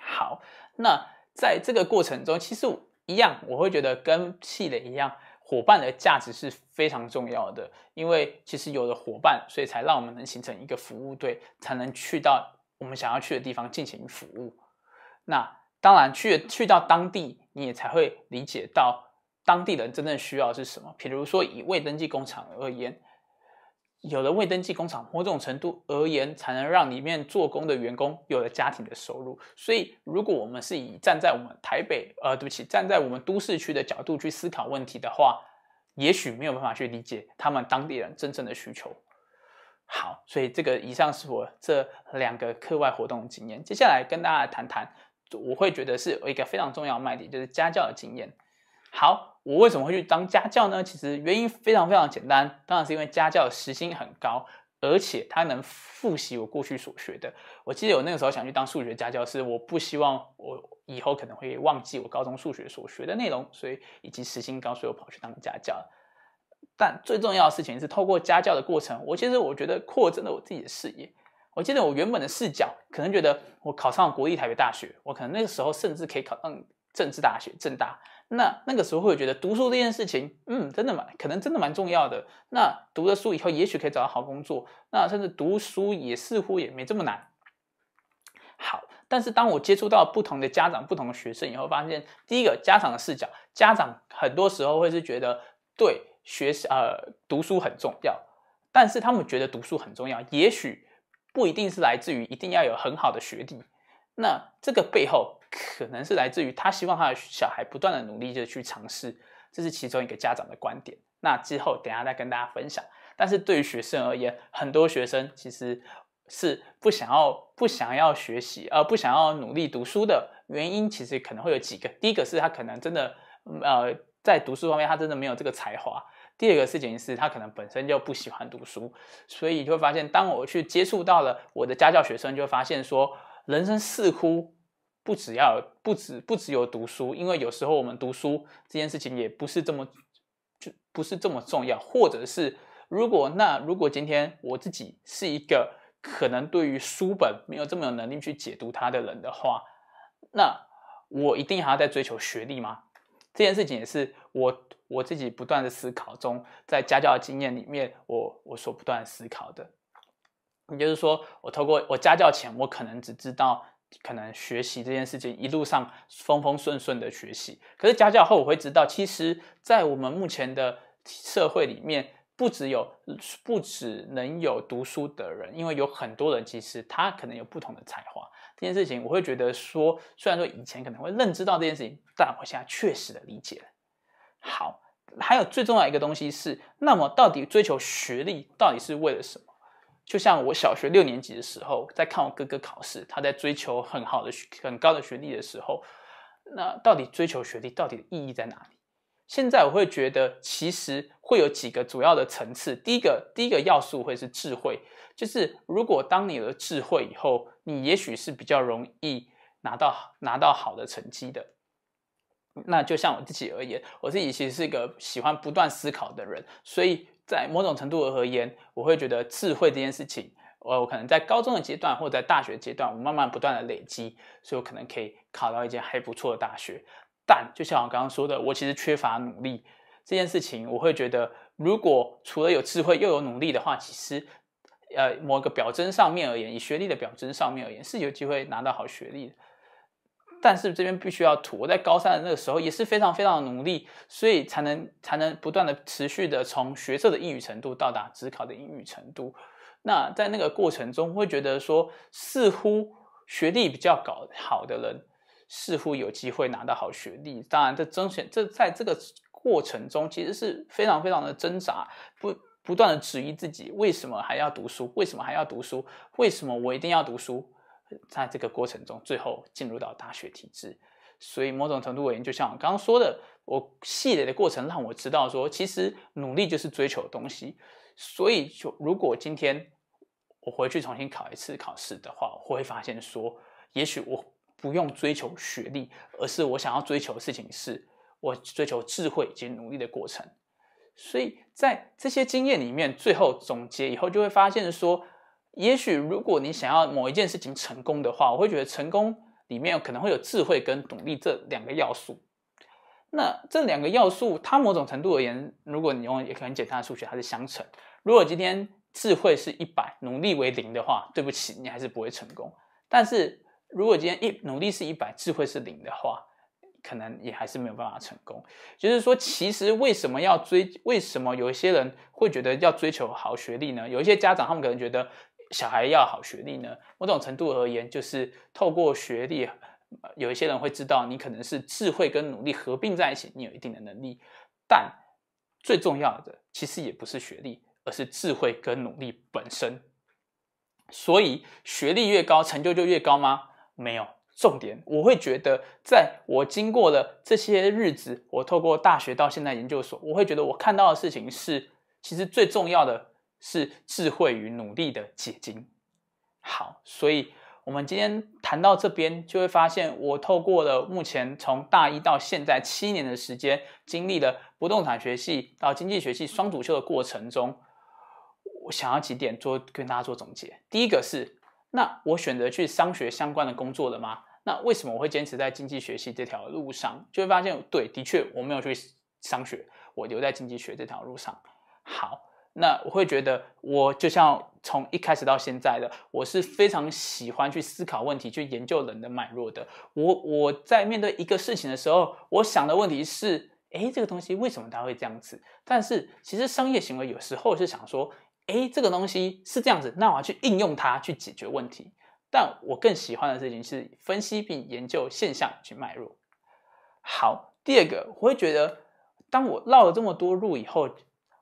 好，那在这个过程中，其实一样，我会觉得跟气的一样，伙伴的价值是非常重要的，因为其实有了伙伴，所以才让我们能形成一个服务队，才能去到我们想要去的地方进行服务。那。当然，去去到当地，你也才会理解到当地人真正需要是什么。譬如说，以未登记工厂而言，有了未登记工厂，某种程度而言，才能让里面做工的员工有了家庭的收入。所以，如果我们是以站在我们台北，呃，对不起，站在我们都市区的角度去思考问题的话，也许没有办法去理解他们当地人真正的需求。好，所以这个以上是我这两个课外活动经验。接下来跟大家谈谈。我会觉得是一个非常重要的卖点，就是家教的经验。好，我为什么会去当家教呢？其实原因非常非常简单，当然是因为家教时薪很高，而且它能复习我过去所学的。我记得我那个时候想去当数学家教师，我不希望我以后可能会忘记我高中数学所学的内容，所以以及时薪高，所以我跑去当家教。但最重要的事情是，透过家教的过程，我其实我觉得扩增了我自己的视野。我记得我原本的视角，可能觉得我考上国立台北大学，我可能那个时候甚至可以考上政治大学，政大。那那个时候会觉得读书这件事情，嗯，真的蛮，可能真的蛮重要的。那读了书以后，也许可以找到好工作。那甚至读书也似乎也没这么难。好，但是当我接触到不同的家长、不同的学生以后，发现第一个家长的视角，家长很多时候会是觉得对学习呃读书很重要，但是他们觉得读书很重要，也许。不一定是来自于一定要有很好的学历，那这个背后可能是来自于他希望他的小孩不断的努力就去尝试，这是其中一个家长的观点。那之后等下再跟大家分享。但是对于学生而言，很多学生其实是不想要不想要学习，而不想要努力读书的原因，其实可能会有几个。第一个是他可能真的呃在读书方面他真的没有这个才华。第二个事情是，他可能本身就不喜欢读书，所以就会发现，当我去接触到了我的家教学生，就会发现说，人生似乎不只要不只不只有读书，因为有时候我们读书这件事情也不是这么就不是这么重要，或者是如果那如果今天我自己是一个可能对于书本没有这么有能力去解读它的人的话，那我一定还要在追求学历吗？这件事情也是我。我自己不断的思考中，在家教经验里面，我我所不断思考的，你就是说，我透过我家教前，我可能只知道，可能学习这件事情一路上风风顺顺的学习，可是家教后，我会知道，其实在我们目前的社会里面，不只有不只能有读书的人，因为有很多人其实他可能有不同的才华，这件事情我会觉得说，虽然说以前可能会认知到这件事情，但我现在确实的理解了。好，还有最重要一个东西是，那么到底追求学历到底是为了什么？就像我小学六年级的时候，在看我哥哥考试，他在追求很好的、很高的学历的时候，那到底追求学历到底的意义在哪里？现在我会觉得，其实会有几个主要的层次。第一个，第一个要素会是智慧，就是如果当你有了智慧以后，你也许是比较容易拿到拿到好的成绩的。那就像我自己而言，我自己其实是一个喜欢不断思考的人，所以在某种程度而言，我会觉得智慧这件事情，呃，我可能在高中的阶段或在大学阶段，我慢慢不断的累积，所以我可能可以考到一间还不错的大学。但就像我刚刚说的，我其实缺乏努力这件事情，我会觉得，如果除了有智慧又有努力的话，其实，呃，某个表征上面而言，以学历的表征上面而言，是有机会拿到好学历的。但是这边必须要吐，我在高三的那个时候也是非常非常努力，所以才能才能不断的持续的从学测的英语程度到达职考的英语程度。那在那个过程中，会觉得说似乎学历比较高好的人似乎有机会拿到好学历。当然，这争选这在这个过程中其实是非常非常的挣扎，不不断的质疑自己，为什么还要读书？为什么还要读书？为什么我一定要读书？在这个过程中，最后进入到大学体制，所以某种程度而言，就像我刚刚说的，我系列的过程让我知道说，其实努力就是追求东西。所以，就如果今天我回去重新考一次考试的话，我会发现说，也许我不用追求学历，而是我想要追求的事情是我追求智慧以及努力的过程。所以在这些经验里面，最后总结以后，就会发现说。也许如果你想要某一件事情成功的话，我会觉得成功里面可能会有智慧跟努力这两个要素。那这两个要素，它某种程度而言，如果你用一个很简单的数学，它是相乘。如果今天智慧是一百，努力为零的话，对不起，你还是不会成功。但是如果今天一努力是一百，智慧是零的话，可能也还是没有办法成功。就是说，其实为什么要追？为什么有一些人会觉得要追求好学历呢？有一些家长他们可能觉得。小孩要好学历呢？某种程度而言，就是透过学历，有一些人会知道你可能是智慧跟努力合并在一起，你有一定的能力。但最重要的其实也不是学历，而是智慧跟努力本身。所以学历越高，成就就越高吗？没有。重点我会觉得，在我经过了这些日子，我透过大学到现在研究所，我会觉得我看到的事情是，其实最重要的。是智慧与努力的结晶。好，所以我们今天谈到这边，就会发现我透过了目前从大一到现在七年的时间，经历了不动产学系到经济学系双主修的过程中，我想要几点做跟大家做总结。第一个是，那我选择去商学相关的工作了吗？那为什么我会坚持在经济学系这条路上？就会发现，对，的确我没有去商学，我留在经济学这条路上。好。那我会觉得，我就像从一开始到现在的，我是非常喜欢去思考问题，去研究人的脉络的。我我在面对一个事情的时候，我想的问题是：哎，这个东西为什么它会这样子？但是其实商业行为有时候是想说：哎，这个东西是这样子，那我要去应用它去解决问题。但我更喜欢的事情是分析并研究现象去脉络。好，第二个，我会觉得，当我绕了这么多路以后。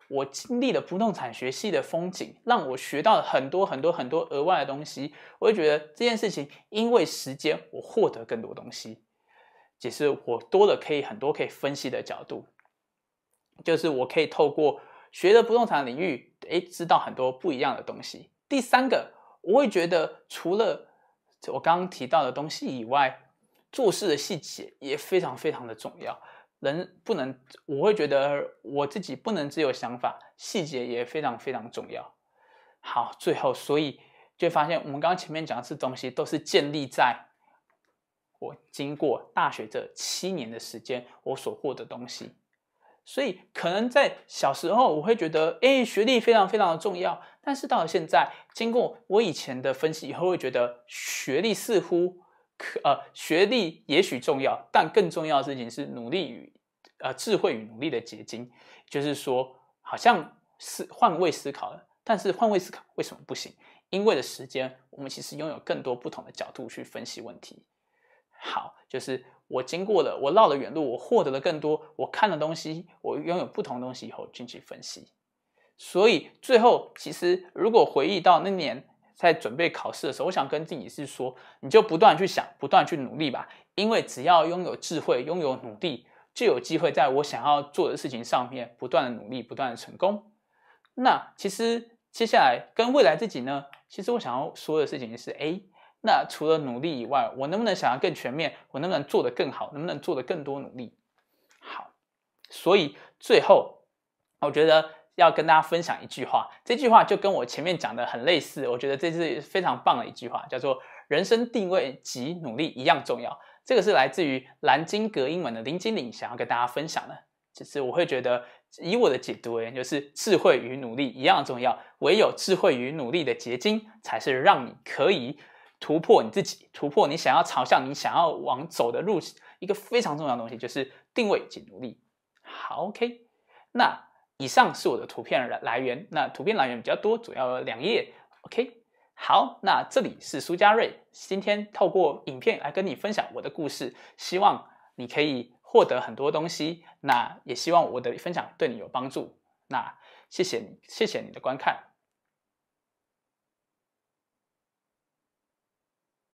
我经历了不动产学系的风景，让我学到了很多很多很多额外的东西。我会觉得这件事情，因为时间，我获得更多东西，只是我多了可以很多可以分析的角度，就是我可以透过学的不动产领域，诶，知道很多不一样的东西。第三个，我会觉得除了我刚刚提到的东西以外，做事的细节也非常非常的重要。人不能，我会觉得我自己不能只有想法，细节也非常非常重要。好，最后所以就发现，我们刚刚前面讲的是东西，都是建立在我经过大学这七年的时间，我所获的东西。所以可能在小时候，我会觉得，哎，学历非常非常的重要。但是到了现在，经过我以前的分析以后，会觉得学历似乎。可呃，学历也许重要，但更重要的事情是努力与呃智慧与努力的结晶。就是说，好像是换位思考了，但是换位思考为什么不行？因为的时间，我们其实拥有更多不同的角度去分析问题。好，就是我经过了，我绕了远路，我获得了更多，我看的东西，我拥有不同的东西以后进去分析。所以最后，其实如果回忆到那年。在准备考试的时候，我想跟自己是说，你就不断去想，不断去努力吧。因为只要拥有智慧，拥有努力，就有机会在我想要做的事情上面不断的努力，不断的成功。那其实接下来跟未来自己呢，其实我想要说的事情是，哎，那除了努力以外，我能不能想要更全面？我能不能做得更好？能不能做得更多努力？好，所以最后，我觉得。要跟大家分享一句话，这句话就跟我前面讲的很类似，我觉得这是非常棒的一句话，叫做“人生定位及努力一样重要”。这个是来自于《蓝金格英文》的林经理想要跟大家分享的。其实我会觉得，以我的解读而言，就是智慧与努力一样重要，唯有智慧与努力的结晶，才是让你可以突破你自己，突破你想要朝向你想要往走的路径一个非常重要东西，就是定位及努力。好，OK，那。以上是我的图片来来源，那图片来源比较多，主要有两页。OK，好，那这里是苏家瑞，今天透过影片来跟你分享我的故事，希望你可以获得很多东西，那也希望我的分享对你有帮助。那谢谢你，谢谢你的观看。